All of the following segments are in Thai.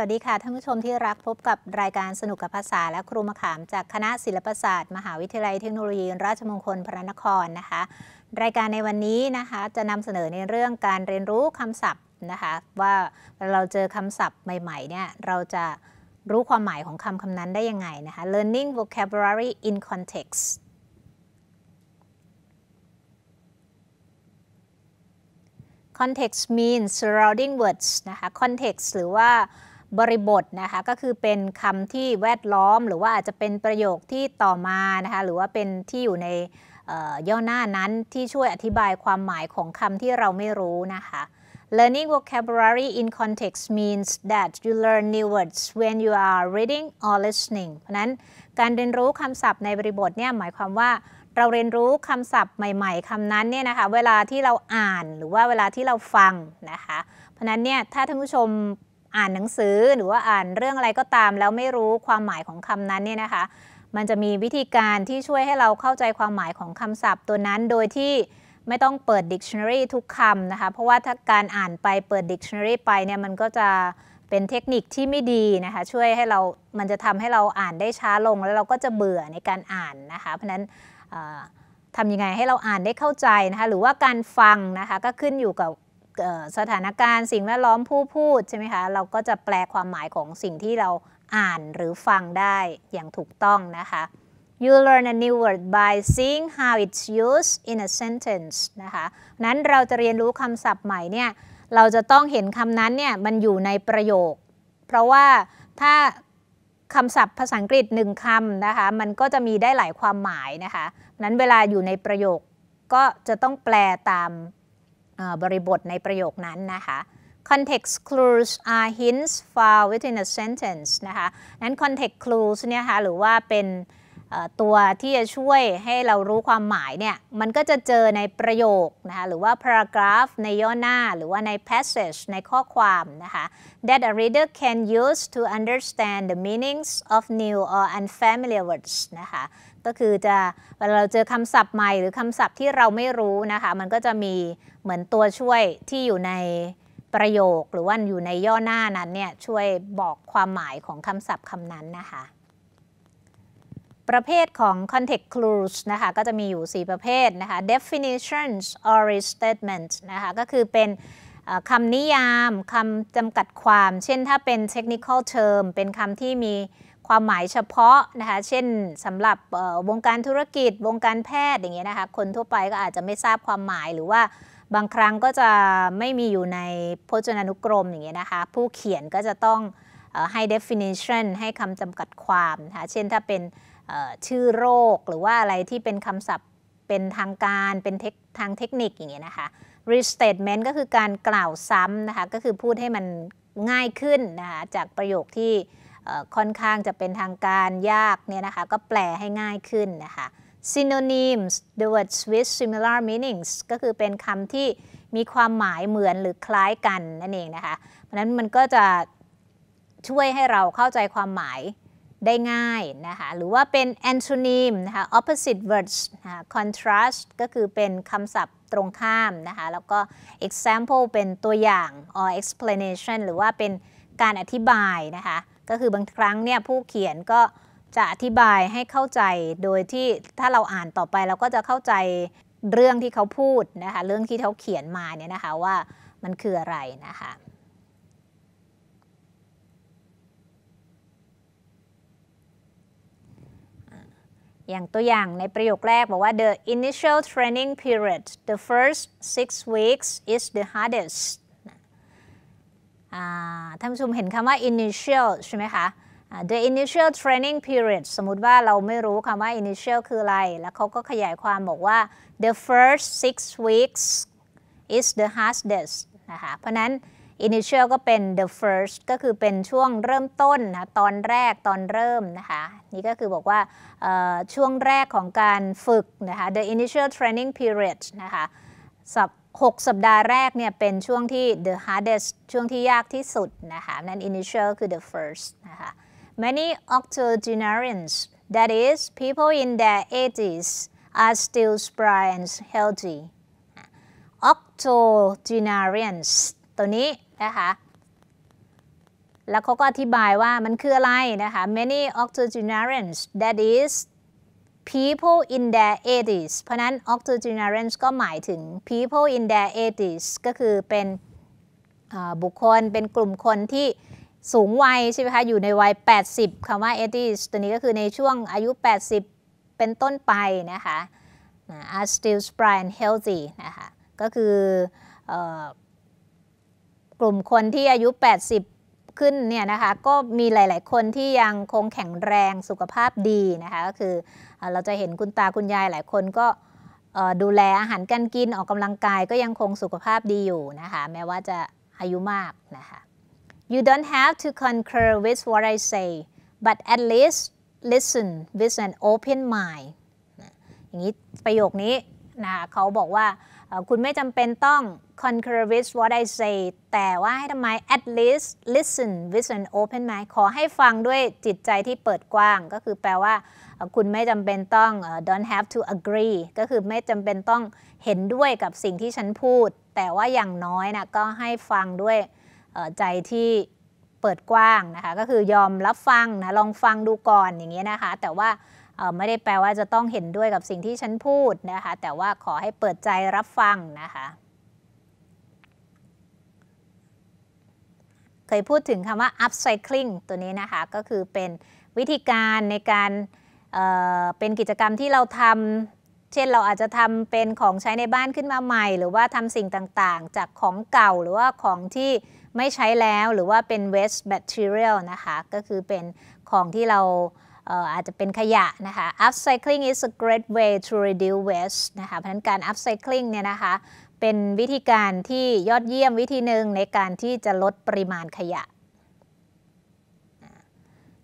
วัสดีค่ะท่านผู้ชมที่รักพบกับรายการสนุกกับภาษาและครูมะขาม จากคณะศิลปศาสตร์ มหาวิทยาลัยเทคโนโลยี ราชมงคลพระนคร นะคะ รายการในวันนี้นะคะ จะนำเสนอในเรื่องการเรียนรู้คำศัพท์นะคะ ว่าเราเจอคำศัพท์ใหม่ๆเนี่ยเราจะรู้ความหมายของคำคำนั้นได้ยังไงนะคะ learning vocabulary in context context means surrounding words นะคะ context หรือว่าบริบทนะคะ ก็คือเป็นคำที่แวดล้อมหรือว่าอาจจะเป็นประโยคที่ต่อมานะคะ หรือว่าเป็นที่อยู่ในย่อหน้านั้นที่ช่วยอธิบายความหมายของคำที่เราไม่รู้นะคะ Learning vocabulary in context means that you learn new words when you are reading or listening เพราะนั้นการเรียนรู้คำศัพท์ในบริบทเนี่ยหมายความว่าเราเรียนรู้คำศัพท์ใหม่ๆคำนั้นเนี่ยนะคะ เวลาที่เราอ่านหรือว่าเวลาที่เราฟังนะคะเพราะนั้นเนี่ยถ้าท่านผู้ชมอ่านหนังสือหรือว่าอ่านเรื่องอะไรก็ตาม แล้วไม่รู้ความหมายของคำนั้นเนี่ยนะคะ มันจะมีวิธีการที่ช่วยให้เราเข้าใจความหมายของคำศัพท์ตัวนั้นโดยที่ไม่ต้องเปิด dictionary ทุกคำนะคะ เพราะว่าถ้าการอ่านไปเปิด dictionary ไปเนี่ยมันก็จะเป็นเทคนิคที่ไม่ดีนะคะช่วยให้เรามันจะทำให้เราอ่านได้ช้าลง แล้วเราก็จะเบื่อในการอ่านนะคะ เพราะนั้นทำยังไงให้เราอ่านได้เข้าใจนะคะหรือว่าการฟังนะคะก็ขึ้นอยู่กับสถานการณ์สิ่งแวดล้อมผู้พูด ใช่ไหมคะ เราก็จะแปลความหมายของสิ่งที่เราอ่านหรือฟังได้อย่างถูกต้องนะคะ you learn a new word by seeing how it's used in a sentence นะคะ นั้นเราจะเรียนรู้คำศัพท์ใหม่เนี่ย เราจะต้องเห็นคำนั้นเนี่ย มันอยู่ในประโยค เพราะว่าถ้าคำศัพท์ภาษาอังกฤษหนึ่งคำนะคะ มันก็จะมีได้หลายความหมายนะคะ นั้นเวลาอยู่ในประโยคก็จะต้องแปลตามบริบท ในประโยคนั้นนะคะ context clues are hints found within a sentence นะคะ นั้น context clues เนี่ยค่ะหรือว่าเป็นตัวที่จะช่วยให้เรารู้ความหมาย เนี่ย มันก็จะเจอในประโยคนะคะหรือว่า paragraph ในย่อหน้าหรือว่าใน passage ในข้อความ นะคะ that a reader can use to understand the meanings of new or unfamiliar words นะคะก็คือจะเวลาเราเจอคำศัพท์ใหม่หรือคำศัพท์ที่เราไม่รู้นะคะ มันก็จะมีเหมือนตัวช่วยที่อยู่ในประโยคหรือว่าอยู่ในย่อหน้านั้นเนี่ย ช่วยบอกความหมายของคำศัพท์คำนั้นนะคะ ประเภทของ context clues นะคะ ก็จะมีอยู่ 4 ประเภทนะคะ definitions or statements นะคะ ก็คือเป็นคำนิยามคำจำกัดความ เช่นถ้าเป็น technical term เป็นคำที่มีความหมายเฉพาะนะคะ เช่นสำหรับวงการธุรกิจ วงการแพทย์อย่างเงี้ยนะคะคนทั่วไปก็อาจจะไม่ทราบความหมายหรือว่าบางครั้งก็จะไม่มีอยู่ในพจนานุกรมอย่างเงี้ยนะคะผู้เขียนก็จะต้องให้ definition ให้คำจำกัดความนะคะเช่นถ้าเป็นชื่อโรคหรือว่าอะไรที่เป็นคำศัพท์เป็นทางการ เป็นทางเทคนิคอย่างเงี้ยนะคะ restatement ก็คือการกล่าวซ้ำนะคะก็คือพูดให้มันง่ายขึ้นนะคะจากประโยคที่ค่อนข้างจะเป็นทางการยากเนี่ยนะคะก็แปลให้ง่ายขึ้นนะคะ synonyms the words with similar meanings ก็คือเป็นคำที่มีความหมายเหมือนหรือคล้ายกันนั่นเองนะคะ เพราะนั้นมันก็จะช่วยให้เราเข้าใจความหมายได้ง่ายนะคะหรือว่าเป็น antonym นะคะ opposite words นะะ contrast ก็คือเป็นคำศัพท์ตรงข้ามนะคะแล้วก็ example เป็นตัวอย่าง or explanation หรือว่าเป็นการอธิบายนะคะก็คือบางครั้งเนี่ยผู้เขียนก็จะอธิบายให้เข้าใจโดยที่ถ้าเราอ่านต่อไปเราก็จะเข้าใจเรื่องที่เขาพูดนะคะเรื่องที่เขาเขียนมาเนี่ยนะคะว่ามันคืออะไรนะคะอย่างตัวอย่างในประโยคแรกบอกว่า the initial training period the first six weeks is the hardest ท่านผู้ชมเห็นคำว่า initial ใช่ไหมคะ the initial training period สมมติว่าเราไม่รู้คำว่า initial คืออะไร แล้วเขาก็ขยายความบอกว่า the first six weeks is the hardest นะคะ เพราะนั้น initial ก็เป็น the first ก็คือเป็นช่วงเริ่มต้นนะตอนแรกตอนเริ่มนะคะ นี่ก็คือบอกว่าช่วงแรกของการฝึกนะคะ the initial training period นะคะ6สัปดาห์แรกเนี่ยเป็นช่วงที่ the hardest ช่วงที่ยากที่สุดนะคะ นั่น initial คือ the first นะคะ many octogenarians that is people in their 80s are still spry and healthy octogenarians ตัวนี้นะคะ แล้วเขาก็อธิบายว่ามันคืออะไรนะคะ many octogenarians that is people in their 80s เพราะนั้น octogenarians ก็หมายถึง people in their 80s ก็คือเป็นบุคคลเป็นกลุ่มคนที่สูงวัยใช่ไหมคะ อยู่ในวัย 80คำว่า e 80s ตัวนี้ก็คือในช่วงอายุ 80 เป็นต้นไปนะคะ are still spry and healthy นะคะ ก็คือกลุ่มคนที่อายุ 80 ขึ้นเนี่ยนะคะ ก็มีหลาย ๆ คนที่ยังคงแข็งแรงสุขภาพดีนะคะ ก็คือเราจะเห็นคุณตาคุณยายหลายคนก็ดูแลอาหารการกินออกกำลังกายก็ยังคงสุขภาพดีอยู่นะคะ แม้ว่าจะอายุมากนะคะ You don't have to concur with what I say but at least listen with an open mind อย่างนี้ ประโยคนี้นะคะเขาบอกว่า คุณไม่จำเป็นต้อง concur with what I say แต่ว่าให้ทำไม at least listen with an open mind ขอให้ฟังด้วยจิตใจที่เปิดกว้าง ก็คือแปลว่า คุณไม่จำเป็นต้อง don't have to agree ก็คือไม่จำเป็นต้องเห็นด้วยกับสิ่งที่ฉันพูด แต่ว่าอย่างน้อยนะก็ให้ฟังด้วยใจที่เปิดกว้างนะคะ ก็คือยอมรับฟังนะลองฟังดูก่อนอย่างเงี้ยนะคะ แต่ว่าไม่ได้แปลว่าจะต้องเห็นด้วยกับสิ่งที่ฉันพูดนะคะ แต่ว่าขอให้เปิดใจรับฟังนะคะเคยพูดถึงคำว่า upcycling ตัวนี้นะคะ ก็คือเป็นวิธีการในการเเป็นกิจกรรมที่เราทำ เช่นเราอาจจะทำเป็นของใช้ในบ้านขึ้นมาใหม่ หรือว่าทำสิ่งต่างๆ จากของเก่า หรือว่าของที่ไม่ใช้แล้ว หรือว่าเป็น waste material นะคะ ก็คือเป็นของที่เราอาจจะเป็นขยะ นะคะ upcycling is a great way to reduce waste นะคะ เพราะนั้นการ upcycling เนี่ยนะคะ เป็นวิธีการที่ยอดเยี่ยมวิธีหนึ่งในการที่จะลดปริมาณขยะ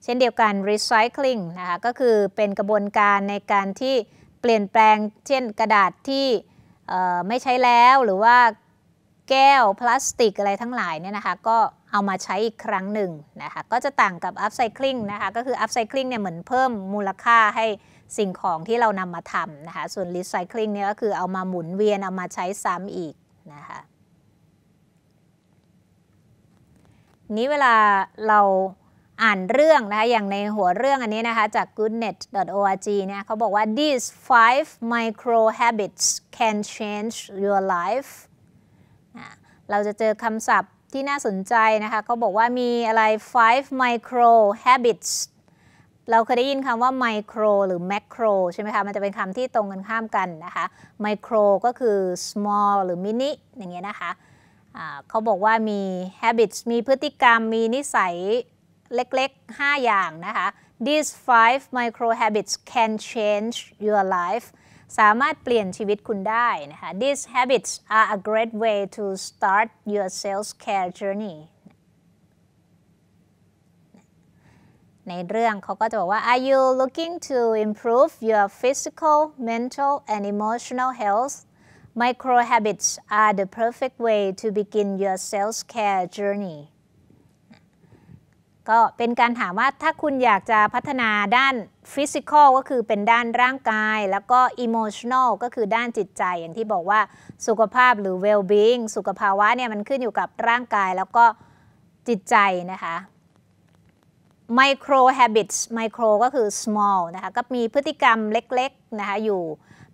เช่นเดียวกัน recycling นะคะ ก็คือเป็นกระบวนการในการที่เปลี่ยนแปลง เช่นกระดาษที่ไม่ใช้แล้วหรือว่าแก้วพลาสติกอะไรทั้งหลายเนี่ยนะคะก็เอามาใช้อีกครั้งหนึ่งนะคะก็จะต่างกับอัพไซคลิงนะคะก็คืออัพไซคลิงเนี่ยเหมือนเพิ่มมูลค่าให้สิ่งของที่เรานำมาทำนะคะส่วนรีไซคลิงเนี่ยก็คือเอามาหมุนเวียน เอามาใช้ซ้ำอีกนะคะนี้เวลาเราอ่านเรื่องนะคะอย่างในหัวเรื่องอันนี้นะคะจาก goodnet.org เนี่ยเขาบอกว่า these five micro habits can change your life เราจะเจอคำศัพท์ที่น่าสนใจนะคะ เขาบอกว่ามีอะไร five micro habits เราเคยได้ยินคำว่า micro หรือ m a c r o ใช่ไหมคะ มันจะเป็นคำที่ตรงกันข้ามกันนะคะ micro ก็คือ small หรือ mini อย่างเงี้ยนะคะะเขาบอกว่ามี habits มีพฤติกรรม มีนิสัยเล็กๆ 5 อย่างนะคะ these five micro habits can change your life สามารถเปลี่ยนชีวิตคุณได้นะคะ These habits are a great way to start your self care journey ในเรื่องเขาก็จะบอกว่า Are you looking to improve your physical, mental and emotional health? Micro habits are the perfect way to begin your self care journey. ก็เป็นการถามว่าถ้าคุณอยากจะพัฒนาด้านฟิสิกอลก็คือเป็นด้านร่างกาย แล้วก็อิโมชันอลก็คือด้านจิตใจ อย่างที่บอกว่าสุขภาพหรือเวลบิงสุขภาวะเนี่ย มันขึ้นอยู่กับร่างกายแล้วก็จิตใจนะคะมโครเฮ a ิตส์ไมโครก็คือ small นะคะ ก็มีพฤติกรรมเล็กๆนะคะอยู่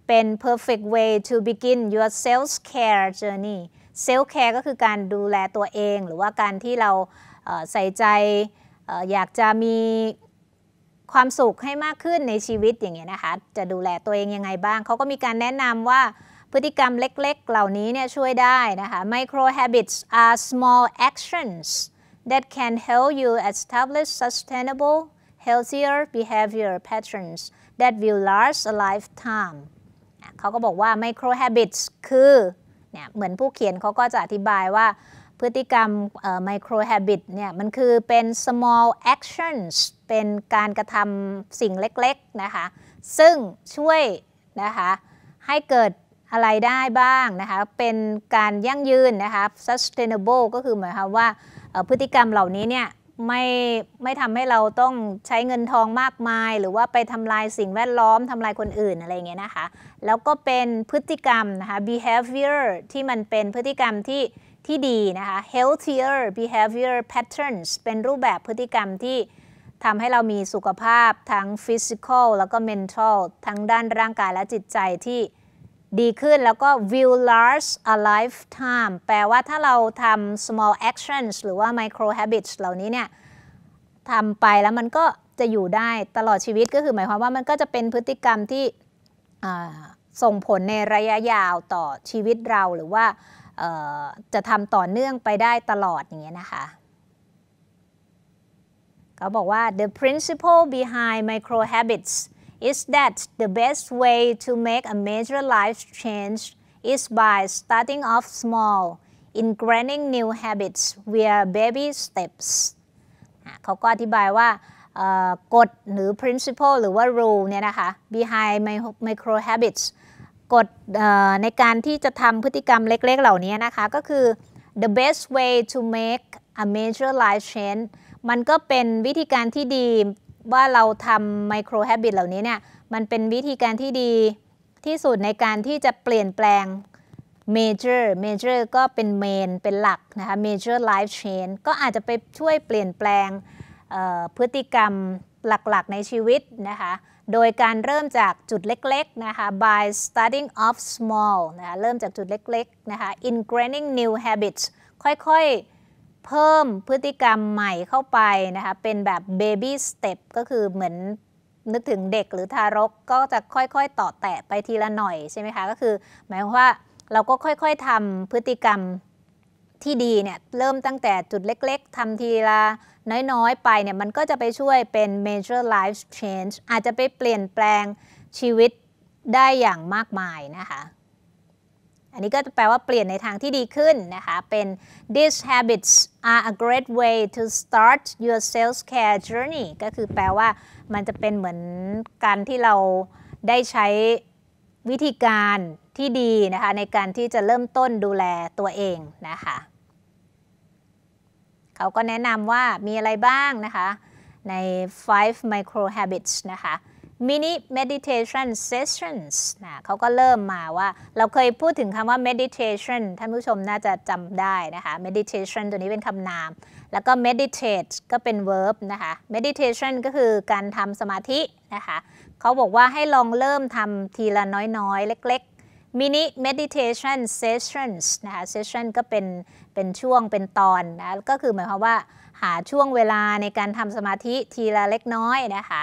เป็น perfect way to begin your self care journey self care ก็คือการดูแลตัวเอง หรือว่าการที่เราใส่ใจอยากจะมีความสุขให้มากขึ้นในชีวิตอย่างเงี้ยนะคะ จะดูแลตัวเองยังไงบ้าง เขาก็มีการแนะนำว่าพฤติกรรมเล็กๆ เหล่านี้เนี่ยช่วยได้นะคะ Micro habits are small actions that can help you establish sustainable healthier behavior patterns that will last a lifetime เขาก็บอกว่า Micro habits คือ เนี่ยเหมือนผู้เขียนเขาก็จะอธิบายว่าพฤติกรรมไมโคร h ฮบิตเนี่ยมันคือเป็น small actions เป็นการกระทำสิ่งเล็กๆนะคะ ซึ่งช่วยนะคะให้เกิดอะไรได้บ้างนะคะ เป็นการยั่งยืนนะคะ sustainable ก็คือหมายความว่าพฤติกรรมเหล่านี้เนี่ยไม่ไม่ทำให้เราต้องใช้เงินทองมากมาย หรือว่าไปทำลายสิ่งแวดล้อมทำลายคนอื่นอะไรเงี้ยนะคะ แล้วก็เป็นพฤติกรรมนะคะ behavior ที่มันเป็นพฤติกรรมที่ที่ดีนะคะ healthier behavior patterns เป็นรูปแบบพฤติกรรมที่ทำให้เรามีสุขภาพทั้ง physical แล้วก็ mental ทั้งด้านร่างกายและจิตใจที่ ดีขึ้นแล้วก็ v i e w l a r g e a lifetime แปลว่าถ้าเราทำ small actions หรือว่า micro habits เหล่านี้เนี่ยทำไปแล้วมันก็จะอยู่ได้ตลอดชีวิตก็คือหมายความว่ามันก็จะเป็นพฤติกรรมที่ส่งผลในระยะยาวต่อชีวิตเราหรือว่าจะทำต่อเนื่องไปได้ตลอดอย่างเงี้ยนะคะเขาบอกว่า the principle behind micro habits is that the best way to make a major life change is by starting off small ingraining new habits via baby steps เขาก็อธิบายว่ากฎหรือ principle หรือว่า rule เนี่ยนะคะ behind micro habits กฎในการที่จะทำพฤติกรรมเล็กๆ เหล่านี้นะคะ ก็คือ the best way to make a major life change มันก็เป็นวิธีการที่ดีว่าเราทำไมโครแฮบิตเหล่านี้เนี่ย มันเป็นวิธีการที่ดีที่สุดในการที่จะเปลี่ยนแปลง major major ก็เป็น main เป็นหลักนะคะ major life change ก็อาจจะไปช่วยเปลี่ยนแปลงพฤติกรรมหลักๆ ในชีวิตนะคะโดยการเริ่มจากจุดเล็กๆ นะคะ by starting off small นะคะเริ่มจากจุดเล็กๆ นะคะ ingraining new habits ค่อยๆเพิ่มพฤติกรรมใหม่เข้าไปนะคะ เป็นแบบ baby step ก็คือเหมือนนึกถึงเด็กหรือทารกก็จะค่อยๆต่อแตะไปทีละหน่อย ใช่ไหมคะ ก็คือ หมายความว่าเราก็ค่อยๆทำพฤติกรรมที่ดีเนี่ยเริ่มตั้งแต่จุดเล็ก ๆทำทีละน้อยๆ ไปเนี่ยมันก็จะไปช่วยเป็น major life change อาจจะไปเปลี่ยนแปลงชีวิตได้อย่างมากมายนะคะ อันนี้ก็แปลว่าเปลี่ยนในทางที่ดีขึ้นนะคะ เป็น these habits are a great way to start your self care journey ก็คือแปลว่ามันจะเป็นเหมือนการที่เราได้ใช้วิธีการที่ดีนะคะในการที่จะเริ่มต้นดูแลตัวเองนะคะเขาก็แนะนำว่ามีอะไรบ้างนะคะ ใน five micro habits นะคะ mini meditation sessions นะเขาก็เริ่มมาว่าเราเคยพูดถึงคำว่า meditation ท่านผู้ชมน่าจะจำได้นะคะ meditation ตัวนี้เป็นคำนาม แล้วก็ meditate ก็เป็น verb นะคะ meditation ก็คือการทำสมาธินะคะเขาบอกว่าให้ลองเริ่มทำทีละน้อยๆ เล็กๆ mini meditation sessions นะคะ session ก็เป็นเป็นช่วงเป็นตอนนะ ก็คือหมายความว่าหาช่วงเวลาในการทำสมาธิทีละเล็กน้อยนะคะ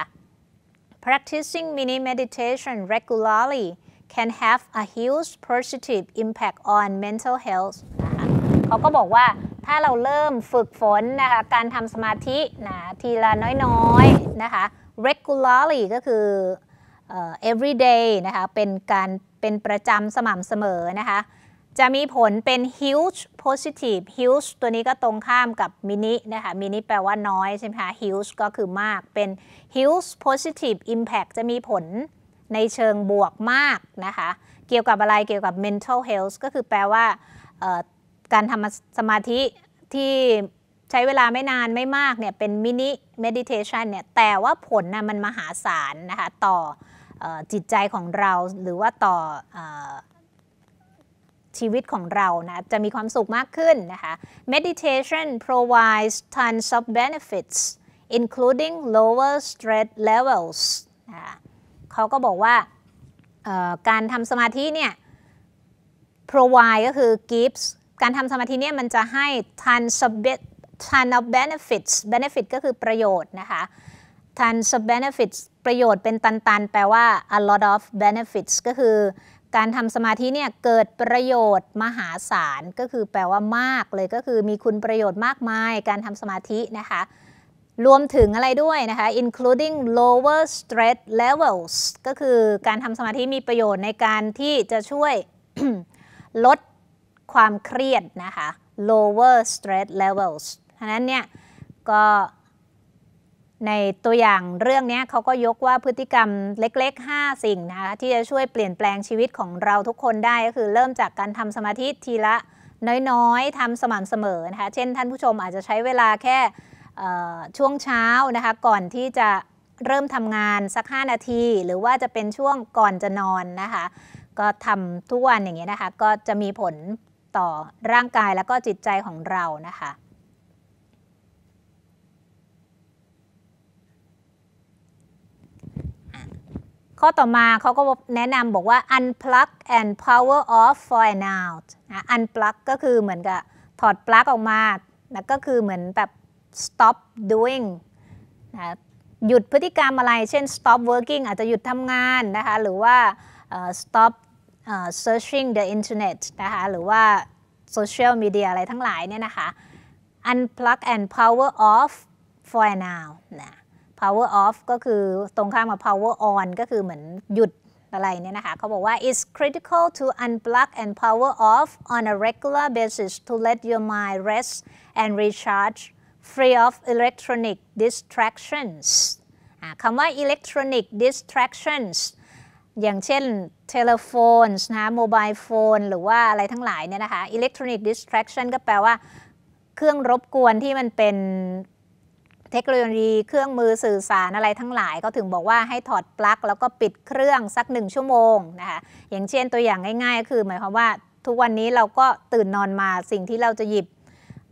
practicing mini meditation regularly can have a huge positive impact on mental health นะะเขาก็บอกว่าถ้าเราเริ่มฝึกฝนนะคะ การทำสมาธินะทีละน้อยๆนะคะ regularly ก็คือ everyday นะคะเป็นการเป็นประจำสม่ำเสมอนะคะจะมีผลเป็น huge positive huge ตัวนี้ก็ตรงข้ามกับ mini นะคะ mini แปลว่าน้อยใช่ไหมคะ huge ก็คือมากเป็น huge positive impact จะมีผลในเชิงบวกมากนะคะ เกี่ยวกับอะไรเกี่ยวกับ mental health ก็คือแปลว่าการทำสมาธิ ที่ใช้เวลาไม่นานไม่มากเนี่ย เป็น mini meditation เนี่ย แต่ว่าผลนะมันมหาศาลนะคะ ต่ออจิตใจของเราหรือว่าต่ออชีวิตของเรานะจะมีความสุขมากขึ้นนะคะ meditation provides tons of benefits including lower stress levels นะเขาก็บอกว่าการทำสมาธิเนี่ย provide ก็คือ gives การทำสมาธิเนี่ยมันจะให้ tons of ton of benefits benefit ก็คือประโยชน์นะคะ tons of benefits ประโยชน์เป็นตัน ๆ แปลว่า a lot of benefits ก็คือการทำสมาธิเนี่ยเกิดประโยชน์มหาศาลก็คือแปลว่ามากเลยก็คือมีคุณประโยชน์มากมายการทำสมาธินะคะ รวมถึงอะไรด้วยนะคะ including lower stress levels ก็คือการทำสมาธิมีประโยชน์ในการที่จะช่วยลดความเครียดนะคะ lower stress levels ฉะนั้นเนี่ยก็ในตัวอย่างเรื่องนี้เขาก็ยกว่าพฤติกรรมเล็ก ๆ 5 สิ่งนะคะที่จะช่วยเปลี่ยนแปลงชีวิตของเราทุกคนได้ ก็คือเริ่มจากการทำสมาธิทีละน้อยๆ ทำสม่ำเสมอนะคะเช่นท่านผู้ชมอาจจะใช้เวลาแค่ช่วงเช้านะคะ ก่อนที่จะเริ่มทำงานสัก5นาทีหรือว่าจะเป็นช่วงก่อนจะนอนนะคะก็ทำทุกวันอย่างเงี้ยนะคะ ก็จะมีผลต่อร่างกายแล้วก็จิตใจของเรานะคะข้อต่อมาเขาก็แนะนำบอกว่า unplug and power off for an out นะ unplug ก็คือเหมือนกับถอดปลั๊กออกมาแล้วก็คือเหมือนแบบ stop doing นะหยุดพฤติกรรมอะไร เช่น stop working อาจจะหยุดทำงานนะคะ หรือว่า stop searching the internet นะคะ หรือว่า social media อะไรทั้งหลายเนี่ยนะคะ unplug and power off for now นะ power off ก็คือตรงข้ามกับ power on ก็คือเหมือนหยุดอะไรเนี่ยนะคะ เขาบอกว่า it's critical to unplug and power off on a regular basis to let your mind rest and recharge free of electronic distractions คำว่า electronic distractions อย่างเช่น telephones นะ mobile phone หรือว่าอะไรทั้งหลายเนี่ยนะคะ electronic distraction ก็แปลว่าเครื่องรบกวนที่มันเป็นเทคโนโลยีเครื่องมือสื่อสารอะไรทั้งหลายก็ถึง บอกว่าให้ถอดปลั๊กแล้วก็ปิดเครื่องสักหนึ่งชั่วโมงนะคะอย่างเช่นตัวอย่างง่ายๆคือ หมายความว่าทุกวันนี้เราก็ตื่นนอนมาสิ่งที่เราจะหยิบ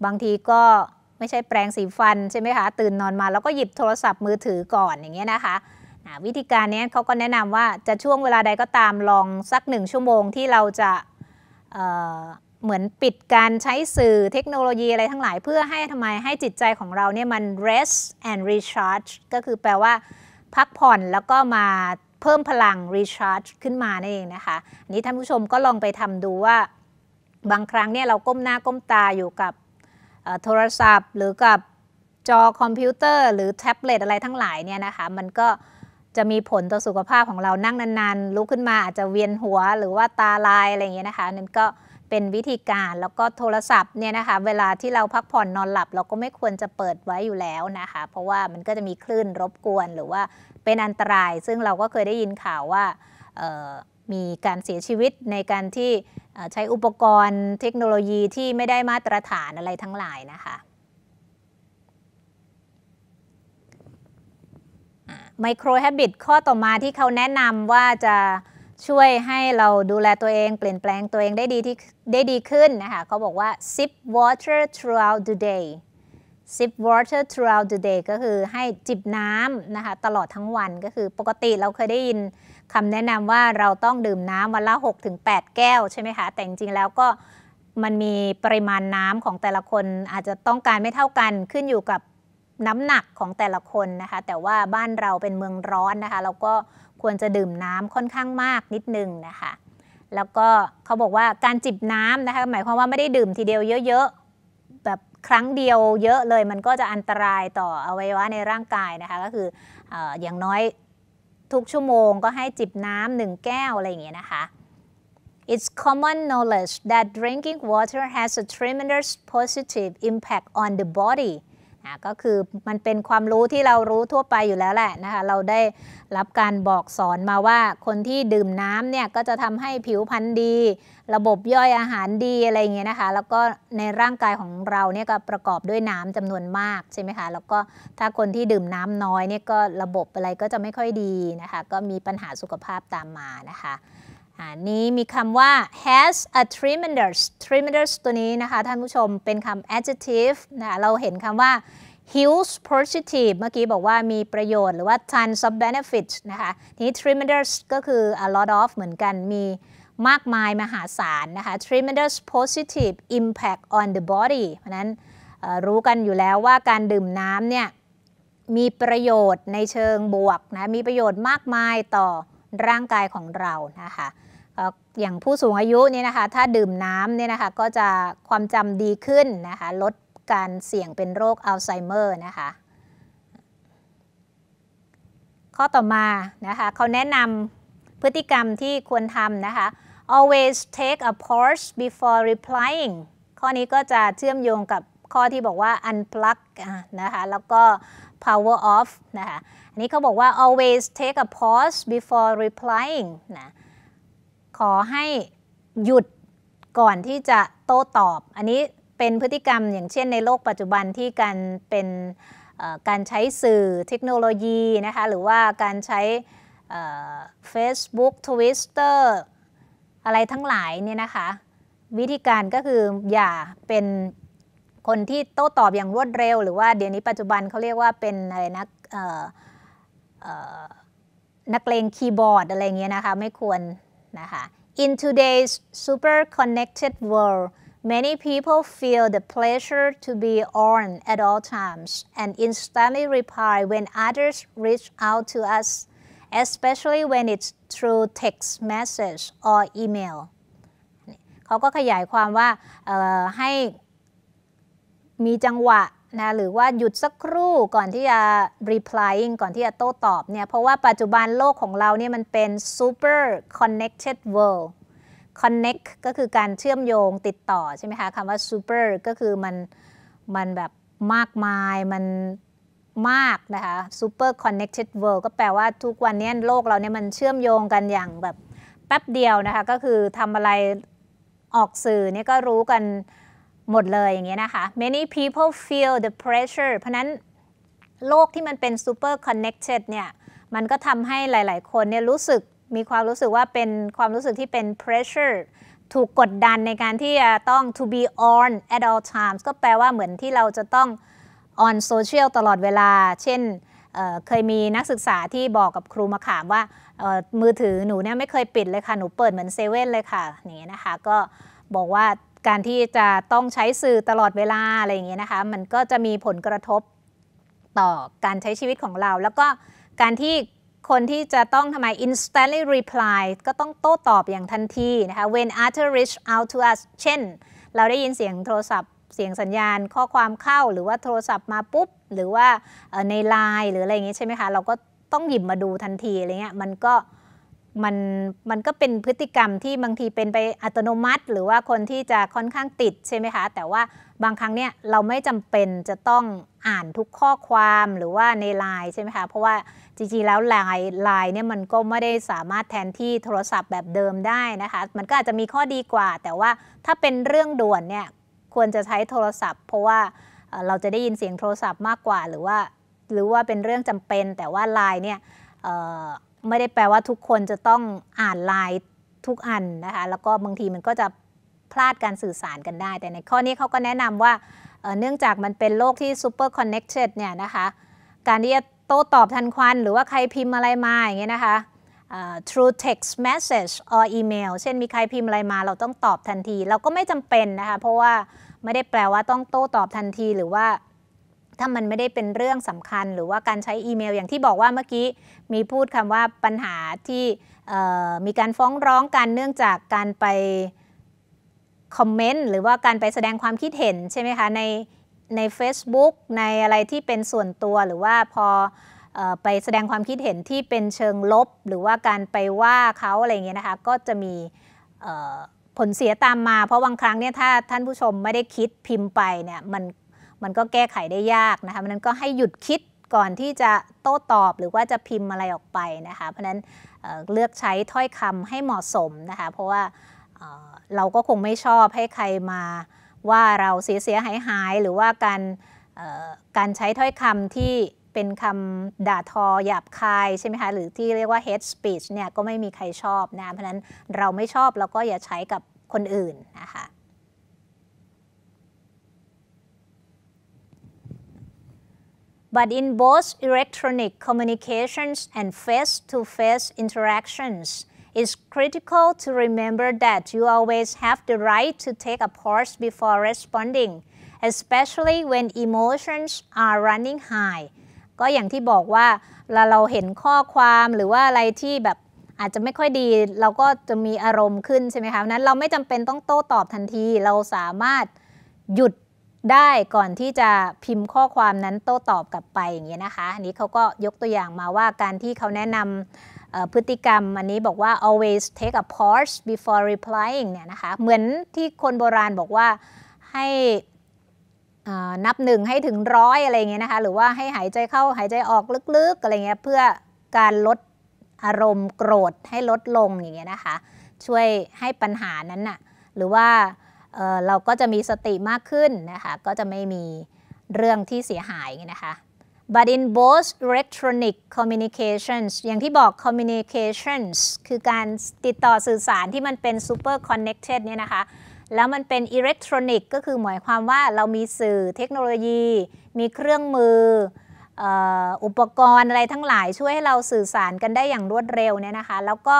บางทีก็ไม่ใช่แปรง สีฟัน ใช่ไหมคะตื่นนอนมาแล้วก็หยิบโทรศัพท์มือถือก่อนอย่างเงี้ยนะคะวิธีการนี้เขาก็แนะนำว่าจะช่วงเวลาใดก็ตามลองสักหนึ่งชั่วโมงที่เราจะเหมือนปิดการใช้สื่อเทคโนโลยีอะไรทั้งหลายเพื่อให้ทำไมให้จิตใจของเราเนี่ยมัน rest and recharge ก็คือแปลว่าพักผ่อนแล้วก็มาเพิ่มพลัง recharge ขึ้นมานั่นเองนะคะนนี้ท่านผู้ชมก็ลองไปทำดูว่า บางครั้งเนี่ยเราก้มหน้าก้มตาอยู่กับโทรศัพท์ หรือกับจอคอมพิวเตอร์หรือแท็บเล็ตอะไรทั้งหลายเนี่ยนะคะ มันก็จะมีผลต่อสุขภาพของเรานั่งนานๆลุกขึ้นมาอาจจะเวียนหัว หรือว่าตาลายอะไรอย่างเงี้ยนะคะนั่นก็เป็นวิธีการแล้วก็โทรศัพท์เนี่ยนะคะเวลาที่เราพักผ่อนนอนหลับ เราก็ไม่ควรจะเปิดไว้อยู่แล้วนะคะ เพราะว่ามันก็จะมีคลื่นรบกวนหรือว่าเป็นอันตรายซึ่งเราก็เคยได้ยินข่าวว่ามีการเสียชีวิตในการที่ใช้อุปกรณ์เทคโนโลยีที่ไม่ได้มาตรฐานอะไรทั้งหลายนะคะไมโครแฮบิตข้อต่อมาที่เขาแนะนำว่าจะช่วยให้เราดูแลตัวเองเปลี่ยนแปลงตัวเองได้ดีที่ได้ดีขึ้นนะคะเขาบอกว่า sip water throughout the day sip water throughout the day ก็คือให้จิบน้ำนะคะตลอดทั้งวันก็คือปกติเราเคยได้ยินคำแนะนำว่าเราต้องดื่มน้ำวันละ 6-8 แก้ว ใช่ไหมคะ แต่จริงๆแล้วก็มันมีปริมาณน้ำของแต่ละคน อาจจะต้องการไม่เท่ากันขึ้นอยู่กับน้ำหนักของแต่ละคนนะคะแต่ว่าบ้านเราเป็นเมืองร้อนนะคะเราก็ควรจะดื่มน้ำค่อนข้างมากนิดนึงนะคะ แล้วก็เขาบอกว่าการจิบน้ำนะคะหมายความว่าไม่ได้ดื่มทีเดียวเยอะๆแบบครั้งเดียวเยอะเลยมันก็จะอันตรายต่ออวัยวะในร่างกายนะคะก็คือออย่างน้อยทุกชั่วโมงก็ให้จิบน้ำหนึ่งแก้วอะไรอย่างเงี้ยนะคะ It's common knowledge that drinking water has a tremendous positive impact on the body นะก็คือมันเป็นความรู้ที่เรารู้ทั่วไปอยู่แล้วแหละนะคะเราได้รับการบอกสอนมาว่าคนที่ดื่มน้ำเนี่ยก็จะทำให้ผิวพรรณดี ระบบย่อยอาหารดีอะไรเงี้ยนะคะแล้วก็ในร่างกายของเราเนี่ยก็ประกอบด้วยน้ำจำนวนมากใช่ไหมคะแล้วก็ถ้าคนที่ดื่มน้ำน้อยเนี่ยก็ระบบอะไรก็จะไม่ค่อยดีนะคะก็มีปัญหาสุขภาพตามมานะคะอันนี้มีคำว่า has a tremendous tremendous ตัวนี้นะคะท่านผู้ชมเป็นคำ adjective นะเราเห็นคำว่า huge positive เมื่อกี้บอกว่ามีประโยชน์หรือว่า tons of benefit s นะคะทีนี้ tremendous ก็คือ a lot of เหมือนกันมีมากมายมหาศาลนะคะ tremendous positive impact on the body เพราะนั้นรู้กันอยู่แล้วว่าการดื่มน้ำเนี่ย มีประโยชน์ในเชิงบวกนะมีประโยชน์มากมายต่อร่างกายของเรานะคะอย่างผู้สูงอายุเนี่ยนะคะ ถ้าดื่มน้ำเนี่ยนะคะ ก็จะความจำดีขึ้นนะคะ ลดการเสี่ยงเป็นโรคอัลไซเมอร์นะคะ ข้อต่อมานะคะ เขาแนะนำพฤติกรรมที่ควรทำนะคะ always take a pause before replying ข้อนี้ก็จะเชื่อมโยงกับข้อที่บอกว่า unplug นะคะ แล้วก็ power off นะคะ อันนี้เขาบอกว่า always take a pause before replying นะขอให้หยุดก่อนที่จะโต้ตอบ อันนี้เป็นพฤติกรรมอย่างเช่นในโลกปัจจุบันที่การเป็นการใช้สื่อเทคโนโลยีนะคะหรือว่าการใช้ Facebook Twitter อะไรทั้งหลายเนี่ยนะคะวิธีการก็คืออย่าเป็นคนที่โต้ตอบอย่างรวดเร็วหรือว่า เดี๋ยวนี้ปัจจุบันเขาเรียกว่าเป็นอะไรนักนักเลงคีย์บอร์ดอะไรเงี้ยนะคะไม่ควรนะคะ In today's super connected world many people feel the pleasure to be on at all times and instantly reply when others reach out to us especially when it's through text message or email เขาก็ขยายความว่าให้มีจังหวะนะหรือว่าหยุดสักครู่ก่อนที่จะ replying ก่อนที่จะโต้ตอบเนี่ยเพราะว่าปัจจุบันโลกของเราเนี่ยมันเป็น super connected world connect ก็คือการเชื่อมโยงติดต่อ ใช่ไหมคะคำว่า super ก็คือมันมันแบบมากมายมันมากนะคะ super connected world ก็แปลว่าทุกวันนี้โลกเราเนี่ยมันเชื่อมโยงกันอย่างแบบแป๊บเดียวนะคะ ก็คือทำอะไรออกสื่อเนี่ยก็รู้กันหมดเลยอย่างเงี้ยนะคะ many people feel the pressure เพราะนั้นโลกที่มันเป็น super connected เนี่ย มันก็ทำให้หลาย ๆ คนเนี่ยรู้สึกมีความรู้สึกว่าเป็นความรู้สึกที่เป็น pressure ถูกกดดันในการที่จะต้อง to be on at all times ก็แปลว่าเหมือนที่เราจะต้อง on social ตลอดเวลา เช่นเเคยมีนักศึกษาที่บอกกับครูมาขามว่า มือถือหนูเนี่ยไม่เคยปิดเลยค่ะ หนูเปิดเหมือนเซเว่นเลยค่ะอย่างเงี้ยนะคะก็บอกว่าการที่จะต้องใช้สื่อตลอดเวลาอะไรอย่างเงี้ยนะคะ มันก็จะมีผลกระทบต่อการใช้ชีวิตของเรา แล้วก็การที่คนที่จะต้องทำไม instantly reply ก็ต้องโต้ตอบอย่างทันทีนะคะ when other reach out to us เช่น เราได้ยินเสียงโทรศัพท์เสียงสัญญาณข้อความเข้า หรือว่าโทรศัพท์มาปุ๊บ หรือว่าในไลน์หรืออะไรอย่างงี้ใช่ไหมคะ เราก็ต้องหยิบมาดูทันทีอะไรเงี้ย มันก็มันมันก็เป็นพฤติกรรมที่บางทีเป็นไปอัตโนมัติ หรือว่าคนที่จะค่อนข้างติดใช่ไหมคะ แต่ว่าบางครั้งเนี่ยเราไม่จำเป็นจะต้องอ่านทุกข้อความหรือว่าในไลน์ใช่ไหมคะ เพราะว่าจริงๆแล้วไลน์ไลน์เนี่ยมันก็ไม่ได้สามารถแทนที่โทรศัพท์แบบเดิมได้นะคะ มันก็อาจจะมีข้อดีกว่าแต่ว่าถ้าเป็นเรื่องด่วนเนี่ยควรจะใช้โทรศัพท์ เพราะว่าเราจะได้ยินเสียงโทรศัพท์มากกว่าหรือว่าหรือว่าเป็นเรื่องจำเป็น แต่ว่าไลน์เนี่ยไม่ได้แปลว่าทุกคนจะต้องอ่านไลน์ทุกอันนะคะ แล้วก็บางทีมันก็จะพลาดการสื่อสารกันได้ แต่ในข้อนี้เขาก็แนะนำว่าเนื่องจากมันเป็นโลกที่ super connected เนี่ยนะคะ การที่จะโต้ตอบทันควันหรือว่าใครพิมพ์อะไรมาอย่างเงี้ยนะคะ uh, through text message or email เช่นมีใครพิมพ์อะไรมาเราต้องตอบทันที เราก็ไม่จำเป็นนะคะ เพราะว่าไม่ได้แปลว่าต้องโต้ตอบทันทีหรือว่าถ้ามันไม่ได้เป็นเรื่องสำคัญหรือว่าการใช้อีเมลอย่างที่บอกว่าเมื่อกี้ มีพูดคำว่าปัญหาที่มีการฟ้องร้องกันเนื่องจากการไป คอมเมนต์ หรือว่าการไปแสดงความคิดเห็นใช่ไหมคะ ในในเ a c e b o o k ในอะไรที่เป็นส่วนตัวหรือว่าพออไปแสดงความคิดเห็นที่เป็นเชิงลบ หรือว่าการไปว่าเขาอะไรเงี้ยนะคะก็จะมีผลเสียตามมา เพราะบางครั้งเนี่ยถ้าท่านผู้ชมไม่ได้คิดพิมพ์ไปเนี่ยมันมันก็แก้ไขได้ยากนะคะมันก็ให้หยุดคิดก่อนที่จะโต้ตอบ หรือว่าจะพิมพ์อะไรออกไปนะคะ เพราะนั้นเเลือกใช้ถ้อยคำให้เหมาะสมนะคะเพราะว่าเเราก็คงไม่ชอบให้ใครมา ว่าเราเสียเสียหายหาย หรือว่าการการใช้ถ้อยคำที่เป็นคำด่าทอหยาบคายใช่ไหมคะหรือที่เรียกว่า hate speech เนี่ยก็ไม่มีใครชอบนะเพราะนั้นเราไม่ชอบเราก็อย่าใช้กับคนอื่นนะคะ but in both electronic communications and face-to-face -face interactions, it's critical to remember that you always have the right to take a pause before responding, especially when emotions are running high. ก็อย่างที่บอกว่าเราเราเห็นข้อความหรือว่าอะไรที่แบบอาจจะไม่ค่อยดีเราก็จะมีอารมณ์ขึ้นใช่ไหมคะนั้น เราไม่จำเป็นต้องโต้ตอบทันทีเราสามารถหยุดได้ก่อนที่จะพิมพ์ข้อความนั้นโต้ตอบกลับไปอย่างเงี้ยนะคะอันนี้เขาก็ยกตัวอย่างมาว่าการที่เขาแนะนำพฤติกรรมอันนี้บอกว่า always take a pause before replying เนี่ยนะคะเหมือนที่คนโบราณบอกว่าให้นับหนึ่งให้ถึงร้อยอะไรเงี้ยนะคะ หรือว่าให้หายใจเข้าหายใจออกลึกๆอะไรเงี้ยเพื่อการลดอารมณ์โกรธให้ลดลงอย่างเงี้ยนะคะช่วยให้ปัญหานั้นน่ะหรือว่าเราก็จะมีสติมากขึ้นนะคะ ก็จะไม่มีเรื่องที่เสียหายนะคะ but in both electronic communications อย่างที่บอก communications คือการติดต่อสื่อสารที่มันเป็น super connected เนี่ยนะคะ แล้วมันเป็นอิเล็กทรอนิกก็คือหมายความว่าเรามีสื่อเทคโนโลยี มีเครื่องมือ อุปกรณ์อะไรทั้งหลายช่วยให้เราสื่อสารกันได้อย่างรวดเร็วเนี่ยนะคะ แล้วก็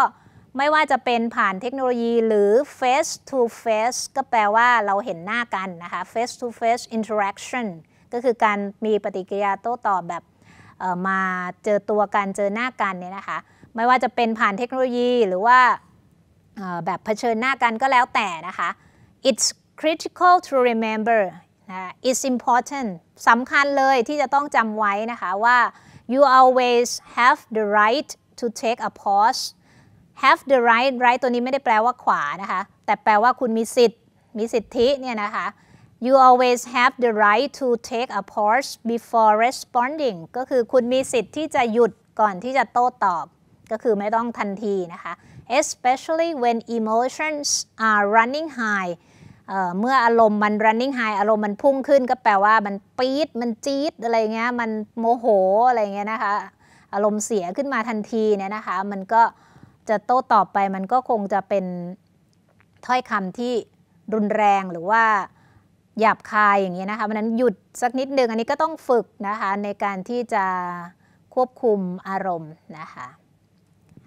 ไม่ว่าจะเป็นผ่านเทคโนโลยีหรือ face to face ก็แปลว่าเราเห็นหน้ากันนะคะ face to face interaction ก็คือการมีปฏิกิริยาโต้ตอบแบบมาเจอตัวกันเจอหน้ากันเนี่ยนะคะ ไม่ว่าจะเป็นผ่านเทคโนโลยีหรือว่าแบบเผชิญหน้ากันก็แล้วแต่นะคะ it's critical to remember นะ it's important สำคัญเลยที่จะต้องจำไว้นะคะว่า you always have the right to take a pause have the right right ตัวนี้ไม่ได้แปลว่าขวานะคะ แต่แปลว่าคุณมีสิทธิ์ มีสิทธิเนี่ยนะคะ you always have the right to take a pause before responding ก็คือคุณมีสิทธิ์ที่จะหยุดก่อนที่จะโต้ตอบ ก็คือไม่ต้องทันทีนะคะ especially when emotions are running high เมื่ออารมณ์มัน running high อารมณ์มันพุ่งขึ้นก็แปลว่ามันปี๊ด มันจี๊ดอะไรเงี้ย มันโมโห อะไรเงี้ยนะคะ อารมณ์เสียขึ้นมาทันทีเนี่ยนะคะ มันก็จะโต้ตอบไปมันก็คงจะเป็นถ้อยคำที่รุนแรงหรือว่า หยาบคายอย่างนี้นะคะ เพราะนั้นหยุดสักนิดนึงอันนี้ก็ต้องฝึกนะคะ ในการที่จะควบคุมอารมณ์นะคะ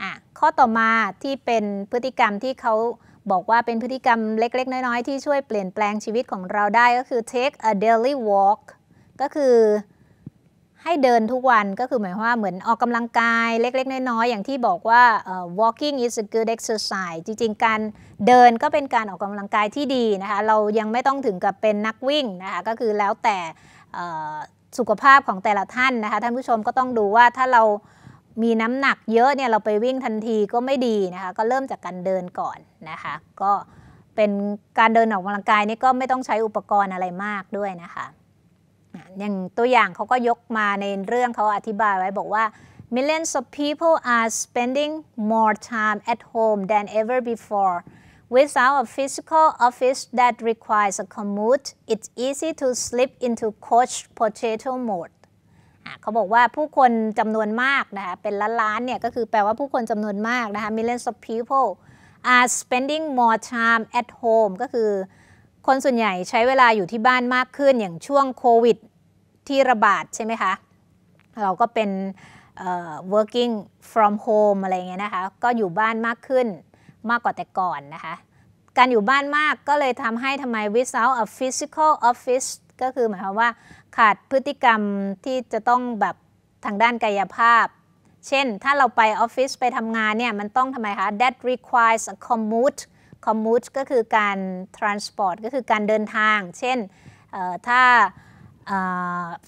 อ่ะข้อต่อมาที่เป็นพฤติกรรมที่เขาบอกว่าเป็นพฤติกรรมเล็กๆ น้อยๆ ที่ช่วยเปลี่ยนแปลงชีวิตของเราได้ก็คือ take a daily walk ก็คือให้เดินทุกวันก็คือ หมายว่าเหมือนออกกำลังกายเล็ก ๆน้อยๆอย่างที่บอกว่า walking is a good exercise จริง ๆ การเดินก็เป็นการออกกำลังกายที่ดีนะคะเรายังไม่ต้องถึงกับเป็นนักวิ่งนะคะก็คือแล้วแต่สุขภาพของแต่ละท่านนะคะท่านผู้ชมก็ต้องดูว่าถ้าเรามีน้ำหนักเยอะเนี่ยเราไปวิ่งทันทีก็ไม่ดีนะคะก็เริ่มจากการเดินก่อนนะคะก็เป็นการเดินออกกำลังกายนี่ก็ไม่ต้องใช้อุปกรณ์อะไรมากด้วยนะคะอย่างตัวอย่างเขาก็ยกมาในเรื่องเขาอธิบายไว้บอกว่า millions of people are spending more time at home than ever before without a physical office that requires a commute it's easy to slip into couch potato mode เขาบอกว่าผู้คนจำนวนมากนะคะเป็นล้านล้านเนี่ย ก็คือแปลว่าผู้คนจำนวนมากนะคะ millions of people are spending more time at home ก็คือ คนส่วนใหญ่ใช้เวลาอยู่ที่บ้านมากขึ้นอย่างช่วงโควิดที่ระบาดใช่ไหมคะ เราก็เป็น working from home อะไรเงี้ยนะคะ ก็อยู่บ้านมากขึ้นมากกว่าแต่ก่อนนะคะ การอยู่บ้านมากก็เลยทำให้ทำไม without a physical office ก็คือหมายความว่าขาดพฤติกรรมที่จะต้องแบบทางด้านกายภาพ เช่นถ้าเราไปออฟฟิศไปทำงานเนี่ยมันต้องทำไมคะ that requires a commute commute ก็คือการ transport ก็คือการเดินทาง เช่นถ้า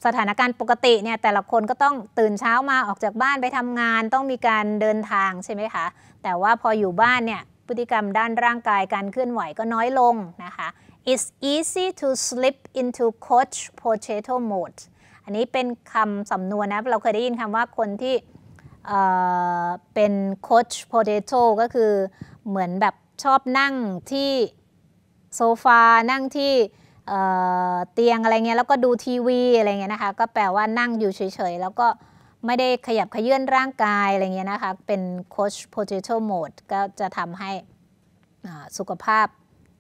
สถานการณ์ปกติเนี่ย แต่ละคนก็ต้องตื่นเช้ามาออกจากบ้านไปทำงานต้องมีการเดินทางใช่ไหมคะ แต่ว่าพออยู่บ้านเนี่ยพฤติกรรมด้านร่างกายการเคลื่อนไหวก็น้อยลงนะคะ it's easy to slip into couch potato mode อันนี้เป็นคำสำนวนนะ เราเคยได้ยินคำว่าคนที่เป็น couch potato ก็คือเหมือนแบบชอบนั่งที่โซฟา นั่งที่เตียงอะไรเงี้ยแล้วก็ดูทีวี อะไรเงี้ยนะคะ ก็แปลว่านั่งอยู่เฉยๆ แล้วก็ไม่ได้ขยับขยื่นร่างกายอะไรเงี้ยนะคะ เป็นโคชโพเทช่นโหมดก็จะทำให้สุขภาพ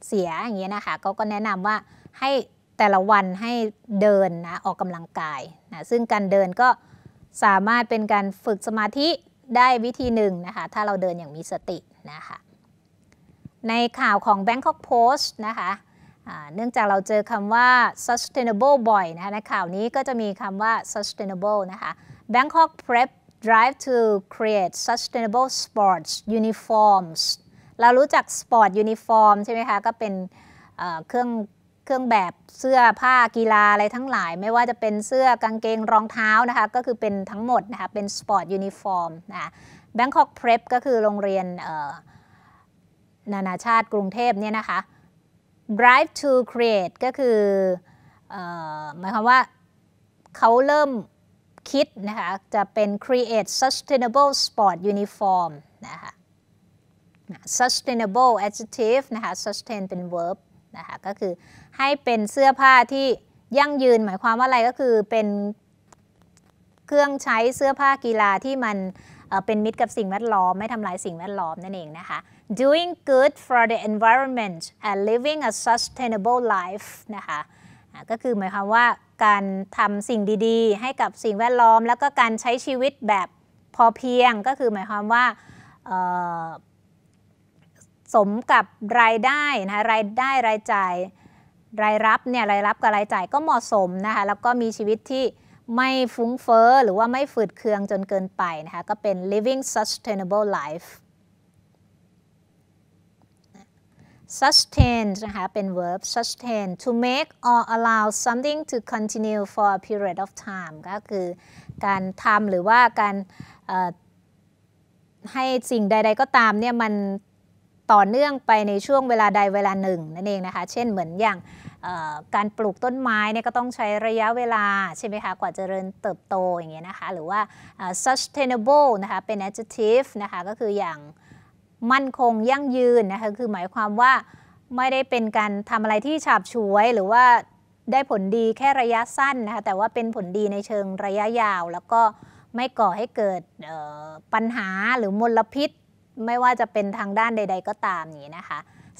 เสียอย่างเงี้ยนะคะ ก็แนะนำว่าให้แต่ละวันให้เดินนะออกกำลังกายนะซึ่งการเดินก็สามารถเป็นการฝึกสมาธิได้วิธีหนึ่งนะคะ ถ้าเราเดินอย่างมีสตินะคะ ในข่าวของ Bangkok Post นะคะเนื่องจากเราเจอคำว่า sustainable บ่อยนะคะในข่าวนี้ก็จะมีคำว่า sustainable นะคะ Bangkok Prep drive to create sustainable sports uniforms เรารู้จัก sport uniform ใช่ไหมคะ ก็เป็นเครื่องเครื่องแบบเสื้อผ้ากีฬาอะไรทั้งหลาย ไม่ว่าจะเป็นเสื้อกางเกงรองเท้านะคะ ก็คือเป็นทั้งหมดนะคะ เป็น sport uniform นะะ Bangkok Prep ก็คือโรงเรียนนานาชาติกรุงเทพเนี่ยนะคะ drive to create ก็คืออหมายความว่าเขาเริ่มคิดนะคะ จะเป็น create sustainable sport uniform นะคะ sustainable adjective นะคะ sustain เป็น verb นะคะก็คือให้เป็นเสื้อผ้าที่ยั่งยืนหมายความว่าอะไรก็คือเป็นเครื่องใช้เสื้อผ้ากีฬาที่มันเป็นมิตรกับสิ่งแวดล้อม ไม่ทำลายสิ่งแวดล้อมนั่นเองนะคะ doing good for the environment and living a sustainable life นะคะก็คือหมายความว่าการทำสิ่งดีๆ ให้กับสิ่งแวดล้อม แล้วก็การใช้ชีวิตแบบพอเพียงก็คือหมายความว่าสมกับรายได้นะคะรายได้รายจ่ายรายรับเนี่ยรายรับกับรายจ่ายก็เหมาะสมนะคะ แล้วก็มีชีวิตที่ไม่ฟุ้งเฟอ้อหรือว่าไม่ฝืดเคืองจนเกินไปนะคะ ก็เป็น living sustainable life sustain นะคะเป็น verb sustain to make or allow something to continue for a period of time ก็คือการทำหรือว่าการให้สิ่งใดๆก็ตามเนี่ยมันต่อเนื่องไปในช่วงเวลาใดเวลาหนึ่งนั่นเองนะคะ เช่นเหมือนอย่างการปลูกต้นไม้เนี่ยก็ต้องใช้ระยะเวลา ใช่ไหมคะ กว่าจะเริญเติบโตอย่างเงี้ยนะคะ หรือว่า sustainable นะคะเป็น adjective นะคะก็คืออย่างมั่นคงยั่งยืนนะคะคือหมายความว่าไม่ได้เป็นการทำอะไรที่ฉาบฉวยหรือว่าได้ผลดีแค่ระยะสั้นนะคะแต่ว่าเป็นผลดีในเชิงระยะยาวแล้วก็ไม่ก่อให้เกิดปัญหาหรือมลพิษ ไม่ว่าจะเป็นทางด้านใดๆก็ตามนี้นะคะ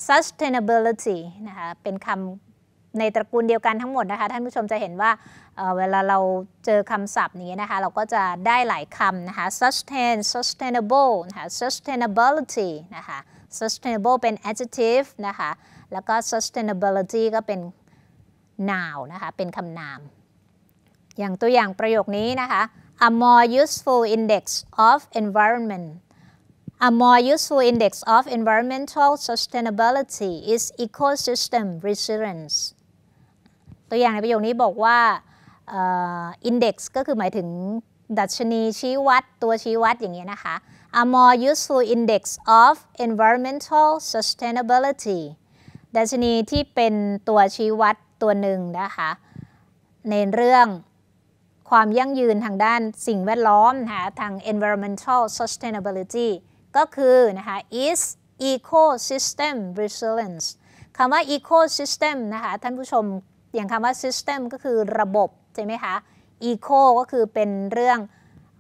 sustainability นะคะเป็นคำในตระกูลเดียวกันทั้งหมดนะคะ ท่านผู้ชมจะเห็นว่าเเวลาเราเจอคำศัพท์นี้นะคะ เราก็จะได้หลายคำนะคะ sustain sustainable นะคะ sustainability นะคะ sustainable เป็น adjective นะคะแล้วก็ sustainability ก็เป็น noun นะคะเป็นคำนาม อย่างตัวอย่างประโยคนี้นะคะ a more useful index of environment A more useful index of environmental sustainability is ecosystem resilience. ตัวอย่างในประโยคนี้บอกว่าอินเด็กซ์ก็คือหมายถึงดัชนีชี้วัดตัวชี้วัดอย่างเงี้ยนะคะ a more useful index of environmental sustainability ดัชนีที่เป็นตัวชี้วัดตัวหนึ่งนะคะในเรื่อง ความยั่งยืนทางด้านสิ่งแวดล้อมนะคะ ทาง environmental sustainability ก็คือนะคะ is ecosystem resilience คำว่า ecosystem นะคะท่านผู้ชมอย่างคำว่า system ก็คือระบบ ใช่ไหมคะ eco ก็คือเป็นเรื่อง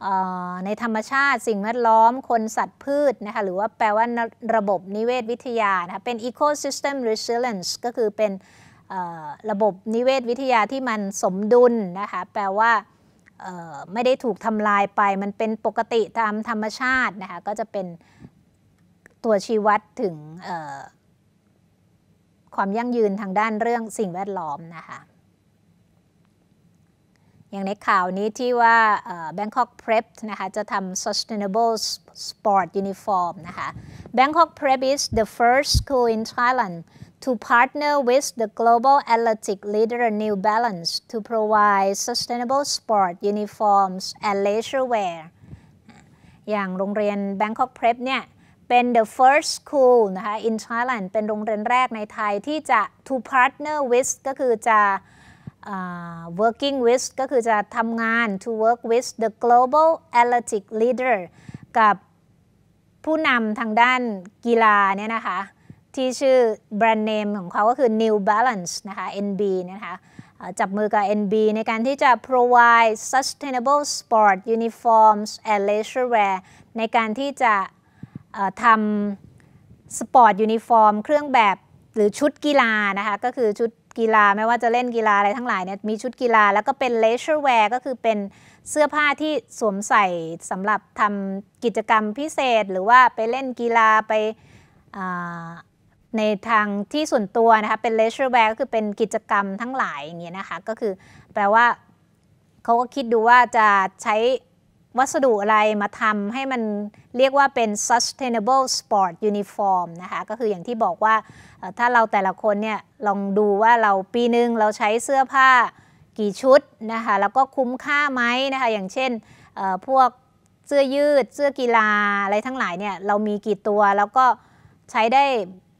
ออในธรรมชาติสิ่งแวดล้อมคนสัตว์พืชนะคะหรือว่าแปลว่าระบบนิเวศวิทยานะคะเป็น ecosystem resilience ก็คือเป็นระบบนิเวศวิทยาที่มันสมดุลนะคะแปลว่าไม่ได้ถูกทำลายไป มันเป็นปกติตามธรรมชาตินะคะ ก็จะเป็นตัวชี้วัดถึงความยั่งยืนทางด้านเรื่องสิ่งแวดล้อมนะคะอย่างในข่าวนี้ที่ว่า Bangkok Prep นะคะจะทำ sustainable sport uniform นะคะ Bangkok Prep is the first school in Thailand to partner with the global athletic leader New Balance to provide sustainable sport uniforms and leisure wear อย่างโรงเรียน Bangkok Prep เนี่ยเป็น the first school นะคะ in Thailand เป็นโรงเรียนแรกในไทยที่จะ to partner with ก็คือจะ uh, working with ก็คือจะทำงาน to work with the global athletic leader กับผู้นำทางด้านกีฬาเนี่ยนะคะ ที่ชื่อแบรนด์เนมของเขาก็คือ New Balance นะคะ NB นะคะ จับมือกับ NB ในการที่จะ provide sustainable sport uniforms and leisurewear ในการที่จะทำสปอร์ตยูนิฟอร์มเครื่องแบบหรือชุดกีฬานะคะก็คือชุดกีฬาไม่ว่าจะเล่นกีฬาอะไรทั้งหลายเนี่ยมีชุดกีฬาแล้วก็เป็นเลเชอร์แวร์ก็คือเป็นเสื้อผ้าที่สวมใส่สำหรับทำกิจกรรมพิเศษ หรือว่าไปเล่นกีฬาไปในทางที่ส่วนตัวนะคะเป็นเลเชอร์แวร์ก็คือเป็นกิจกรรมทั้งหลายอย่างเงี้ยนะคะก็คือแปลว่าเขาก็คิดดูว่าจะใช้วัสดุอะไรมาทำให้มันเรียกว่าเป็น sustainable sport uniform นะคะก็คืออย่างที่บอกว่าถ้าเราแต่ละคนเนี่ยลองดูว่าเราปีหนึ่งเราใช้เสื้อผ้ากี่ชุดนะคะแล้วก็คุ้มค่าไหมนะคะอย่างเช่น พวกเสื้อยืดเสื้อกีฬาอะไรทั้งหลายเนี่ยเรามีกี่ตัวแล้วก็ใช้ได้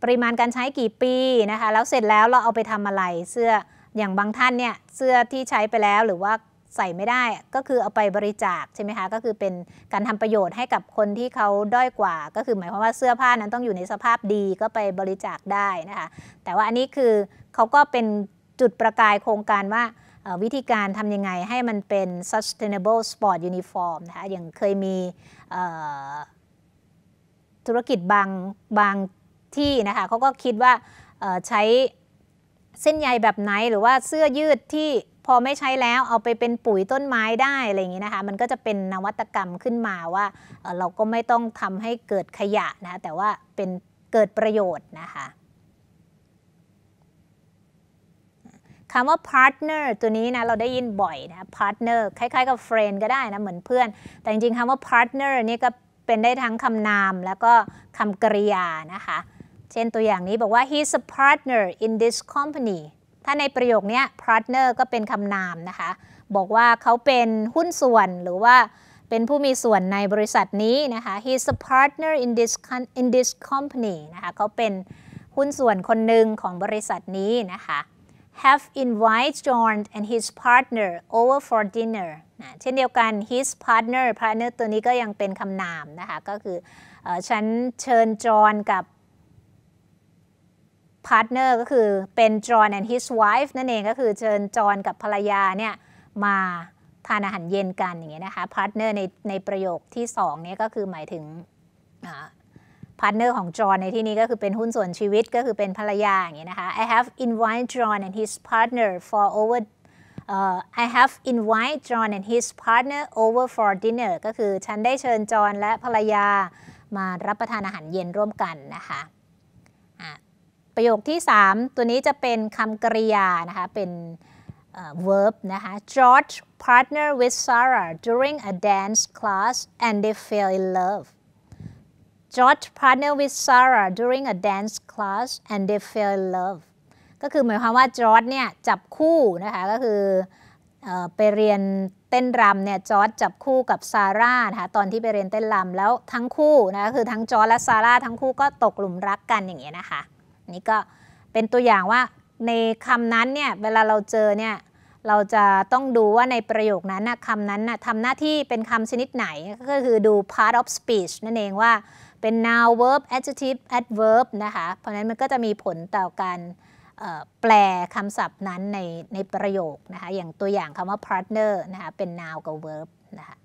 ปริมาณการใช้กี่ปีนะคะแล้วเสร็จแล้วเราเอาไปทำอะไรเสื้ออย่างบางท่านเนี่ยเสื้อที่ใช้ไปแล้วหรือว่าใส่ไม่ได้ก็คือเอาไปบริจาคใช่ไหมคะ ก็คือเป็นการทำประโยชน์ให้กับคนที่เขาด้อยกว่าก็คือหมายความว่าเสื้อผ้านั้นต้องอยู่ในสภาพดีก็ไปบริจาคได้นะคะ แต่ว่าอันนี้คือเขาก็เป็นจุดประกายโครงการว่าวิธีการทำยังไงให้มันเป็น sustainable sport uniform นะคะ อย่างเคยมีธุรกิจบางบางที่นะคะเขาก็คิดว่าใช้เส้นใยแบบไหนหรือว่าเสื้อยืดที่พอไม่ใช้แล้วเอาไปเป็นปุ๋ยต้นไม้ได้อะไรอย่างนี้นะคะมันก็จะเป็นนวัตกรรมขึ้นมาว่าเเราก็ไม่ต้องทำให้เกิดขยะนะ แต่ว่าเป็นเกิดประโยชน์นะคะคำว่า partner ตัวนี้นะเราได้ยินบ่อยนะ partner คล้ายๆกับ friend ก็ได้นะเหมือนเพื่อน แต่จริงๆคำว่า partner นี่ก็เป็นได้ทั้งคำนามแล้วก็คำกริยานะคะ เช่นตัวอย่างนี้บอกว่า he's a partner in this company ถ้าในประโยคนี้ partner ก็เป็นคำนามนะคะ บอกว่าเขาเป็นหุ้นส่วนหรือว่าเป็นผู้มีส่วนในบริษัทนี้นะคะ he's a partner in this in this company นะคะ เขาเป็นหุ้นส่วนคนหนึ่งของบริษัทนี้นะคะ have invited John and his partner over for dinner นะเช่นเดียวกัน his partner partner ตัวนี้ก็ยังเป็นคำนามนะคะ ก็คืออฉันเชิญจอห์นกับพาร์ทเนอร์ก็คือเป็นจอห์นและฮิสไวฟ์นั่นเองก็คือเชิญจอห์นกับภรรยาเนี่ยมาทานอาหารเย็นกันอย่างเงี้ยนะคะพาร์ทเนอร์ในในประโยคที่2เนี่ยก็คือหมายถึงพาร์ทเนอร์ของจอห์นในที่นี้ก็คือเป็นหุ้นส่วนชีวิตก็คือเป็นภรรยาอย่างเงี้ยนะคะ I have invited John and his partner for over uh, I have invited John and his partner over for dinner ก็คือ ฉันได้เชิญจอห์นและภรรยามารับประทานอาหารเย็นร่วมกันนะคะประโยคที่ 3 ตัวนี้จะเป็นคำกริยานะคะ เป็น verb นะคะ George partner with Sarah during a dance class and they fell in love George partner with Sarah during a dance class and they fell in love ก็คือหมายความว่าจอร์ดเนี่ยจับคู่นะคะ ก็คือไปเรียนเต้นรำเนี่ยจอร์ดจับคู่กับซาร่านะคะตอนที่ไปเรียนเต้นรำแล้วทั้งคู่นะคือทั้งจอร์ดและซาร่าทั้งคู่ก็ตกหลุมรักกันอย่างเงี้ยนะคะนี่ก็เป็นตัวอย่างว่าในคำนั้นเนี่ยเวลาเราเจอเนี่ยเราจะต้องดูว่าในประโยคนั้นนะคำนั้นนะทำหน้าที่เป็นคำชนิดไหนก็คือดู part of speech นั่นเองว่าเป็น noun verb adjective adverb นะคะเพราะนั้นมันก็จะมีผลต่อการแปลคำศัพท์นั้นในในประโยคนะคะ อย่างตัวอย่างคำว่า partner นะคะเป็น noun กับ verb นะคะ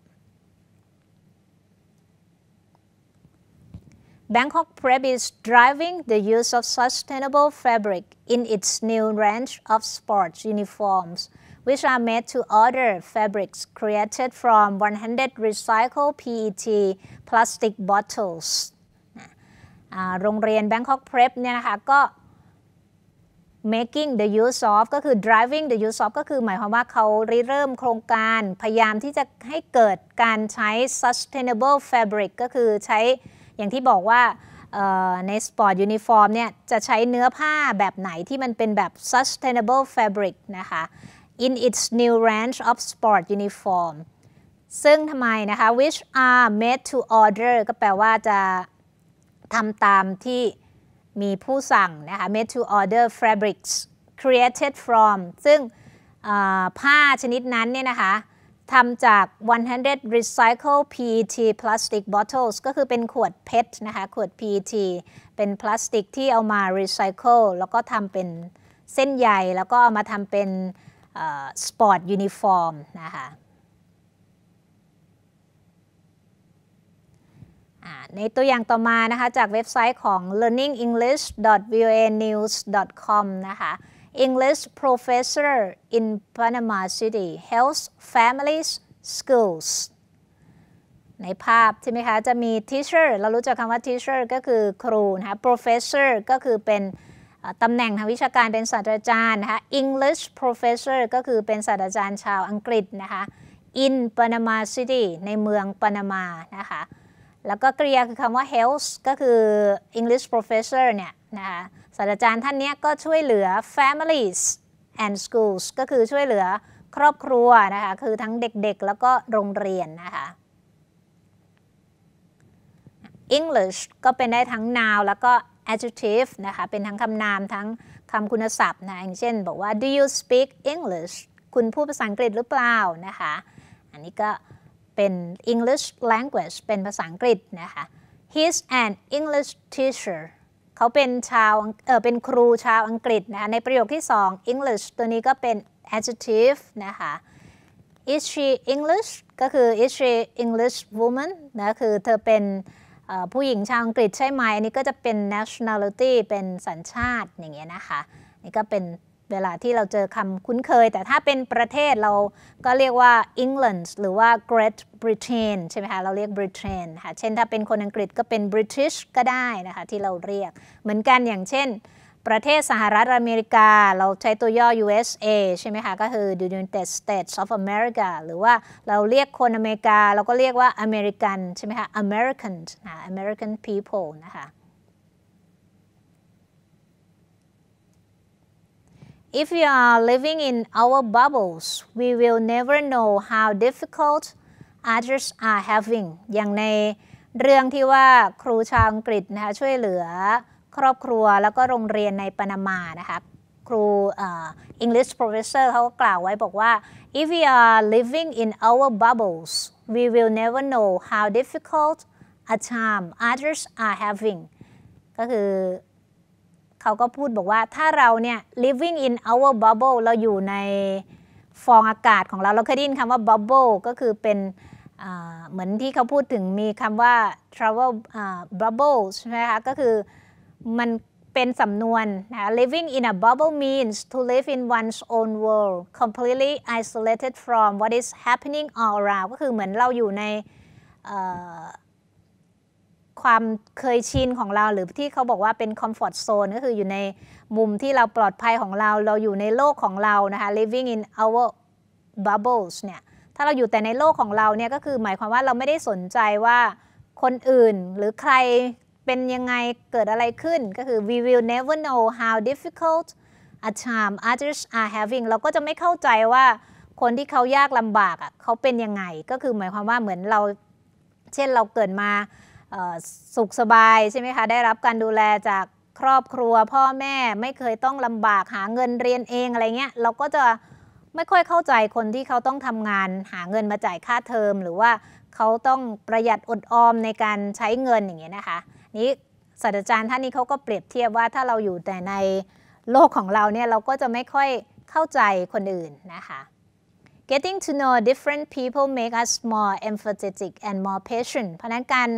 Bangkok Prep is driving the use of sustainable fabric in its new range of sports uniforms, which are made to order fabrics created from 100 recycled PET plastic bottles. โรงเรียน Bangkok Prep เนี่ยนะคะก็ making the use of ก็คือ driving the use of ก็คือหมายความว่าเขาริเริ่มโครงการ พยายามที่จะให้เกิดการใช้ sustainable fabric ก็คือใช้อย่างที่บอกว่าในสปอร์ตยูนิฟอร์มเนี่ยจะใช้เนื้อผ้าแบบไหนที่มันเป็นแบบ sustainable fabric นะคะ in its new range of sport uniform ซึ่งทำไมนะคะ which are made to order ก็แปลว่าจะทำตามที่มีผู้สั่งนะคะ made to order fabrics created from ซึ่งผ้าชนิดนั้นเนี่ยนะคะทำจาก 100 recycle PET plastic bottles ก็คือเป็นขวดเพชรนะคะ ขวด PET เป็นพลาสติกที่เอามา recycle แล้วก็ทำเป็นเส้นใยแล้วก็เอามาทำเป็นสปอร์ตยูนิฟอร์มนะคะในตัวอย่างต่อมานะคะ จากเว็บไซต์ของ l e a r n i n g e n g l i s h v n n e w s c o m นะคะ English professor in Panama City helps families schools ในภาพใช่ไหมคะ จะมี teacher เรารู้จักคำว่า teacher ก็คือครูนะคะ professor ก็คือเป็นตำแหน่งทางวิชาการเป็นศาสตราจารย์นะคะ English professor ก็คือเป็นศาสตราจารย์ชาวอังกฤษนะคะ in Panama City ในเมืองปานามา นะคะ แล้วก็กริยาคือคำว่า h e a l t h ก็คือ English professor เนี่ยนะคะศาสตราจารย์ท่านนี้ก็ช่วยเหลือ families and schools ก็คือช่วยเหลือครอบครัวนะคะ คือทั้งเด็กๆ แล้วก็โรงเรียนนะคะ English ก็เป็นได้ทั้ง noun แล้วก็ adjective นะคะ เป็นทั้งคำนาม ทั้งคำคุณศัพท์นะอย่างเช่น บอกว่า do you speak English คุณพูดภาษาอังกฤษหรือเปล่านะคะ อันนี้ก็เป็น English language เป็นภาษาอังกฤษนะคะ he's an English teacher เขาเป็นชาวเออเป็นครูชาวอังกฤษนะะในประโยคที่ 2 English ตัวนี้ก็เป็น adjective นะคะ is she English ก็คือ is she English woman นะคือเธอเป็นผู้หญิงชาวอังกฤษใช่ไหม อันนี้ก็จะเป็น nationality เป็นสัญชาติอย่างเงี้ยนะคะนี่ก็เป็นเวลาที่เราเจอคำคุ้นเคย แต่ถ้าเป็นประเทศเราก็เรียกว่า England หรือว่า Great Britain ใช่ไหมคะเราเรียก Britain ค่ะเช่นถ้าเป็นคนอังกฤษก็เป็น British ก็ได้นะคะที่เราเรียกเหมือนกันอย่างเช่นประเทศสหรัฐอเมริกาเราใช้ตัวย่อ USA ใช่ไหมคะก็คือ United States of America หรือว่าเราเรียกคนอเมริกา เราก็เรียกว่า American ใช่ไหมคะ American นะ American people นะคะ If we are living in our bubbles, we will never know how difficult others are having อย่างในเรื่องที่ว่าครูชาวอังกฤษนะคะช่วยเหลือครอบครัวแล้วก็โรงเรียนในปานามานะคะครู English professor เขากล่าวไว้บอกว่า if we are living in our bubbles we will never know how difficult a time others are having ก็คือเขาก็พูดบอกว่าถ้าเราเนี่ย living in our bubble เราอยู่ในฟองอากาศของเราเราเคยได้ยินคำว่า bubble ก็คือเป็นเหมือนที่เขาพูดถึงมีคำว่า travel bubble ใช่ไหมคะ ก็คือมันเป็นสำนวนนะ living in a bubble means to live in one's own world completely isolated from what is happening all around ก็คือเหมือนเราอยู่ในความเคยชินของเราหรือที่เขาบอกว่าเป็นคอมฟอร์ตโซนก็คืออยู่ในมุมที่เราปลอดภัยของเรา เราอยู่ในโลกของเรา นะคะ living in our bubbles เนี่ย ถ้าเราอยู่แต่ในโลกของเราเนี่ย ก็คือหมายความว่าเราไม่ได้สนใจว่า คนอื่นหรือใครเป็นยังไง เกิดอะไรขึ้น ก็คือ we will never know how difficult a time others are having เราก็จะไม่เข้าใจว่าคนที่เขายากลำบากอ่ะ เขาเป็นยังไง ก็คือหมายความว่าเหมือนเรา เช่นเราเกิดมาสุขสบายใช่ไหมคะ ได้รับการดูแลจากครอบครัวพ่อแม่ไม่เคยต้องลำบากหาเงินเรียนเองอะไรเงี้ยเราก็จะไม่ค่อยเข้าใจคนที่เขาต้องทำงานหาเงินมาจ่ายค่าเทอม หรือว่าเขาต้องประหยัดอดออมในการใช้เงินอย่างเงี้ยนะคะนี้ศาสตราจารย์ท่านนี้เขาก็เปรียบเทียบว่าถ้าเราอยู่แต่ในโลกของเราเนี่ยเราก็จะไม่ค่อยเข้าใจคนอื่นนะคะ Getting to know different people make us more empathetic and more patient เพราะนั้นการ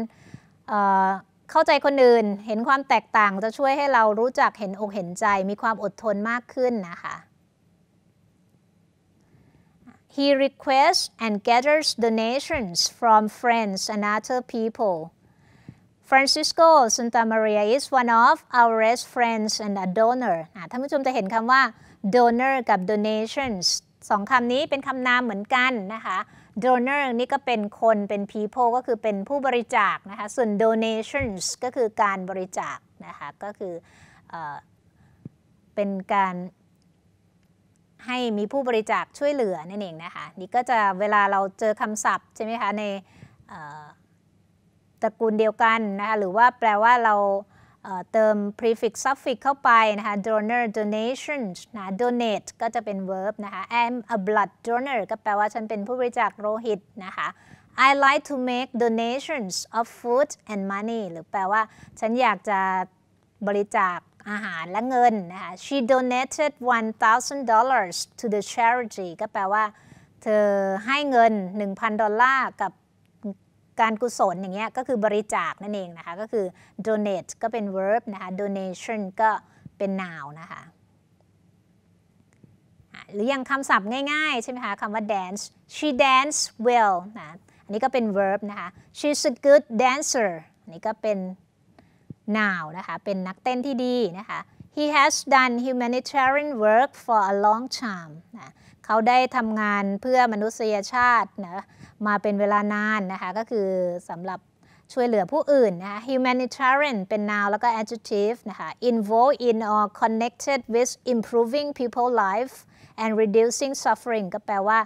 เข้าใจคนอื่นเห็นความแตกต่างจะช่วยให้เรารู้จักเห็นอกเห็นใจมีความอดทนมากขึ้นนะคะ He requests and gathers donations from friends and other people. Francisco Santa Maria is one of our best friends and a donor. ท่านผู้ชมจะเห็นคำว่า donor กับ donations สองคำนี้เป็นคำนามเหมือนกันนะคะ donor นี่ก็เป็นคนเป็น people ก็คือเป็นผู้บริจาคนะคะ ส่วน donations ก็คือการบริจาคนะคะ ก็คือเอเป็นการให้มีผู้บริจาคช่วยเหลือนั่นเองนะคะ นี่ก็จะเวลาเราเจอคำศัพท์ใช่ไหมคะ ในตระกูลเดียวกันนะคะ หรือว่าแปลว่าเราเติม prefix suffix เข้าไปนะคะ donor donation นะ donate ก็จะเป็น verb นะคะ I'm a blood donor ก็แปลว่าฉันเป็นผู้บริจาคโลหิตนะคะ I like to make donations of food and money หรือแปลว่า ฉันอยากจะบริจาคอาหารและเงินนะคะ She donated $1,000 to the charity ก็แปลว่าเธอให้เงิน1,000ดอลลาร์กับการกุศลอย่างเงี้ยก็คือบริจาคนั่นเองนะคะ ก็คือ donate ก็เป็น verb นะคะ donation ก็เป็น noun นะคะหรืออย่างคำศัพท์ง่ายๆ ใช่ไหมคะคำว่า dance she dance well นะอันนี้ก็เป็น verb นะคะ she's a good dancer อันนี้ก็เป็น noun นะคะ เป็นนักเต้นที่ดีนะคะ he has done humanitarian work for a long time นะเขาได้ทำงานเพื่อมนุษยชาตินะมาเป็นเวลานานนะคะ ก็คือสำหรับช่วยเหลือผู้อื่นนะคะ humanitarian เป็น noun แล้วก็ adjective นะคะ involved in or connected with improving people life and reducing suffering ก็แปลว่า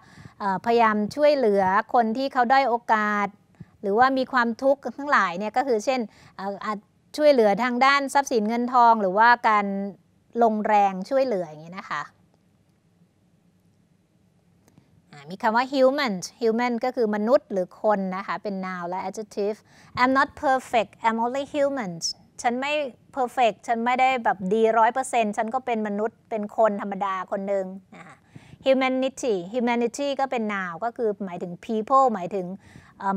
พยายามช่วยเหลือคนที่เขาได้โอกาส หรือว่ามีความทุกข์ทั้งหลายเนี่ยก็คือเช่นช่วยเหลลือทางด้านทรัพย์สินเงินทองหรือว่าการลงแรงช่วยเหลืออย่างนี้นะคะมีคำว่า human human ก็คือมนุษย์หรือคนนะคะ เป็น noun และ adjective I'm not perfect I'm only human ฉันไม่ perfect ฉันไม่ได้แบบดีร้อยเปอร์เซ็นต์ฉันก็เป็นมนุษย์เป็นคนธรรมดาคนหนึ่งนะคะ humanity humanity ก็เป็น noun ก็คือหมายถึง people หมายถึง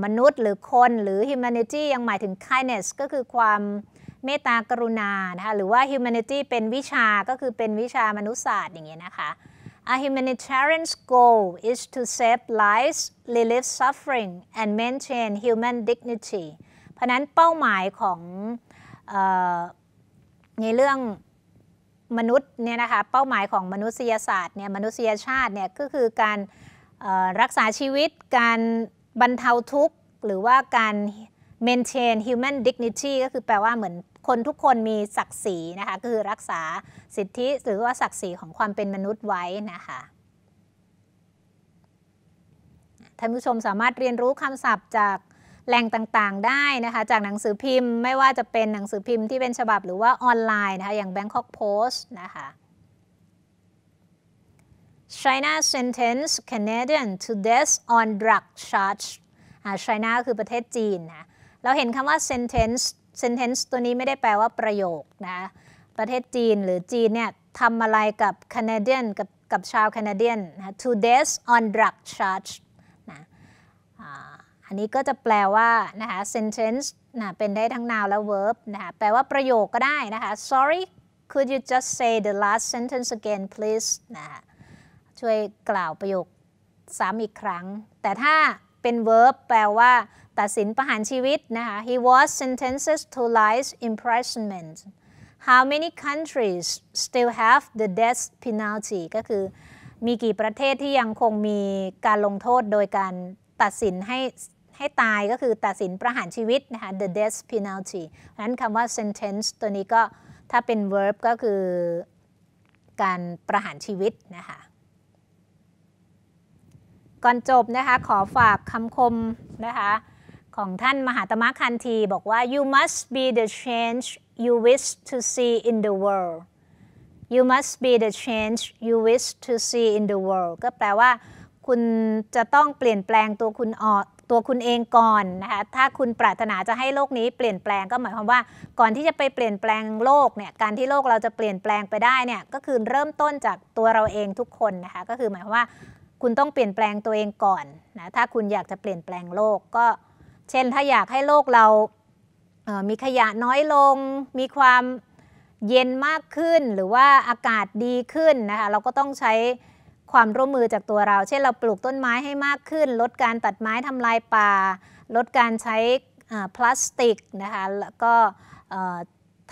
มนุษย์หรือคนหรือ humanity ยังหมายถึง kindness ก็คือความเมตตากรุณานะคะ หรือว่า humanity เป็นวิชาก็คือเป็นวิชามนุษยศาสตร์อย่างเงี้ยนะคะ A humanitarian s goal is to save lives, relieve suffering, and maintain human dignity. เพราะนั้นเป้าหมายของออในเรื่องมนุษย์เนี่ยนะคะ เป้าหมายของมนุษยศาสตร์เนี่ย มนุษยชาติเนี่ย ก็คือการรักษาชีวิต การบรรเทาทุกข์ หรือว่าการ maintain human dignity ก็คือแปลว่าเหมือนคนทุกคนมีศักดิ์ศรีนะคะคือรักษาสิทธิหรือว่าศักดิ์ศรีของความเป็นมนุษย์ไว้นะคะ ท่านผู้ชมสามารถเรียนรู้คำศัพท์จากแหล่งต่างๆได้นะคะ จากหนังสือพิมพ์ไม่ว่าจะเป็นหนังสือพิมพ์ที่เป็นฉบับหรือว่าออนไลน์นะคะ อย่าง Bangkok Post นะคะ China sentence Canadian to death on drug charge อ่า China คือประเทศจีนนะเราเห็นคำว่า sentence sentence ตัวนี้ไม่ได้แปลว่าประโยคนะประเทศจีนหรือ จีนเนี่ยทำอะไรกับแคนาเดียนกับกับ ชาวแคนาเดียนนะ to death on drug charge นะอันนี้ก็จะแปลว่า นะคะ sentence นะเป็นได้ทั้ง noun และ verb นะคะแปลว่าประโยค ก็ได้นะคะ sorry could you just say the last sentence again please นะคะช่วยกล่าวประโยคซ้ำอีกครั้ง แต่ถ้าเป็น verb แปลว่าตัดสินประหารชีวิต นะคะ he was sentenced to life imprisonment how many countries still have the death penalty ก็คือ มีกี่ประเทศที่ยังคงมีการลงโทษโดยการตัดสินให้ให้ตายก็คือตัดสินประหารชีวิต นะคะ the death penalty เพราะนั้นคำว่า sentence ตัวนี้ก็ ถ้าเป็น verb ก็คือการประหารชีวิต นะคะก่อนจบนะคะขอฝากคำคมนะคะของท่าน มหาตมะคันธีบอกว่า you must be the change you wish to see in the world you must be the change you wish to see in the world ก็แปลว่า คุณจะต้องเปลี่ยนแปลงตัวคุณออกตัวคุณเองก่อนนะคะถ้าคุณปรารถนาจะให้โลกนี้เปลี่ยนแปลง ก็หมายความว่าก่อนที่จะไปเปลี่ยนแปลงโลกเนี่ยการที่โลกเราจะเปลี่ยนแปลงไปได้เนี่ยก็คือเริ่มต้นจากตัวเราเองทุกคนนะคะก็คือหมายความว่าคุณต้องเปลี่ยนแปลงตัวเองก่อนนะถ้าคุณอยากจะเปลี่ยนแปลงโลกก็เช่นถ้าอยากให้โลกเรามีขยะน้อยลง มีความเย็นมากขึ้นหรือว่าอากาศดีขึ้นนะคะเราก็ต้องใช้ความร่วมมือจากตัวเรา เช่นเราปลูกต้นไม้ให้มากขึ้น ลดการตัดไม้ทำลายป่าลดการใช้พลาสติกนะคะแล้วก็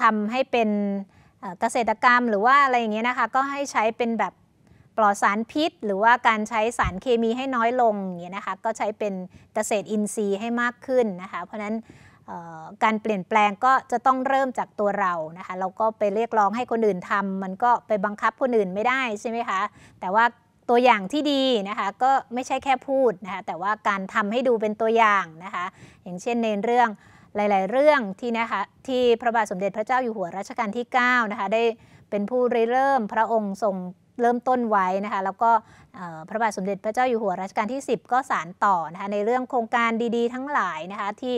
ทำให้เป็นเกษตรกรรมหรือว่าอะไรอย่างเงี้ยนะคะก็ให้ใช้เป็นแบบปลอดสารพิษหรือว่าการใช้สารเคมีให้น้อยลงอย่างนี้นะคะก็ใช้เป็นเกษตรอินทรีย์ให้มากขึ้นนะคะเพราะนั้นการเปลี่ยนแปลงก็จะต้องเริ่มจากตัวเรานะคะเราก็ไปเรียกร้องให้คนอื่นทำ มันก็ไปบังคับคนอื่นไม่ได้ใช่ไหมคะแต่ว่าตัวอย่างที่ดีนะคะก็ไม่ใช่แค่พูดนะคะแต่ว่าการทำให้ดูเป็นตัวอย่างนะคะอย่างเช่นในเรื่องหลาย ๆ เรื่องที่นะคะที่พระบาทสมเด็จพระเจ้าอยู่หัวรัชกาลที่9นะคะได้เป็นผู้ริเริ่มพระองค์ทรงเริ่มต้นไว้นะคะแล้วก็พระบาทสมเด็จพระเจ้าอยู่หัวรัชกาลที่ 10 ก็สานต่อนะคะ ในเรื่องโครงการดีๆ ทั้งหลายนะคะที่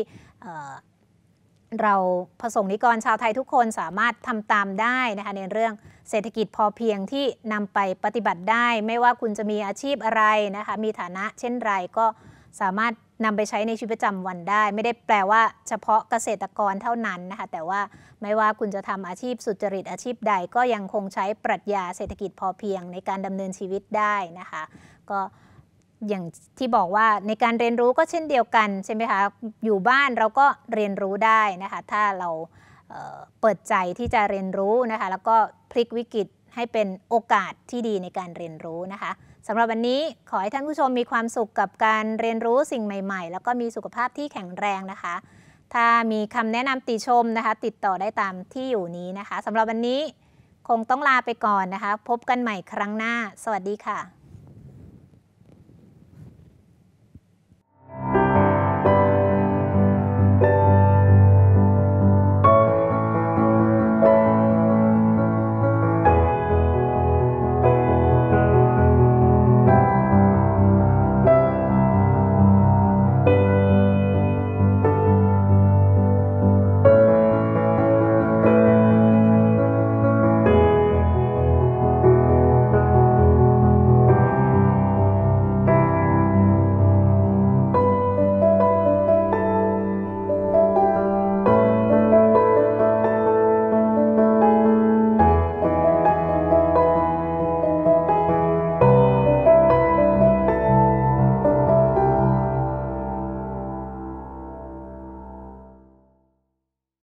เราประสงค์นิกรชาวไทยทุกคนสามารถทำตามได้นะคะ ในเรื่องเศรษฐกิจพอเพียงที่นำไปปฏิบัติได้ไม่ว่าคุณจะมีอาชีพอะไรนะคะมีฐานะเช่นไรก็สามารถนำไปใช้ในชีวิตประจำวันได้ ไม่ได้แปลว่าเฉพาะเกษตรกรเท่านั้นนะคะแต่ว่าไม่ว่าคุณจะทำอาชีพสุจริตอาชีพใด ก็ยังคงใช้ปรัชญาเศรษฐกิจพอเพียงในการดำเนินชีวิตได้นะคะก็อย่างที่บอกว่าในการเรียนรู้ก็เช่นเดียวกัน ใช่ไหมคะ อยู่บ้านเราก็เรียนรู้ได้นะคะถ้าเราเปิดใจที่จะเรียนรู้นะคะแล้วก็พลิกวิกฤตให้เป็นโอกาสที่ดีในการเรียนรู้นะคะสำหรับวันนี้ขอให้ท่านผู้ชมมีความสุขกับการเรียนรู้สิ่งใหม่ ๆ แล้วก็มีสุขภาพที่แข็งแรงนะคะ ถ้ามีคำแนะนำติชมนะคะ ติดต่อได้ตามที่อยู่นี้นะคะสำหรับวันนี้คงต้องลาไปก่อนนะคะ พบกันใหม่ครั้งหน้า สวัสดีค่ะ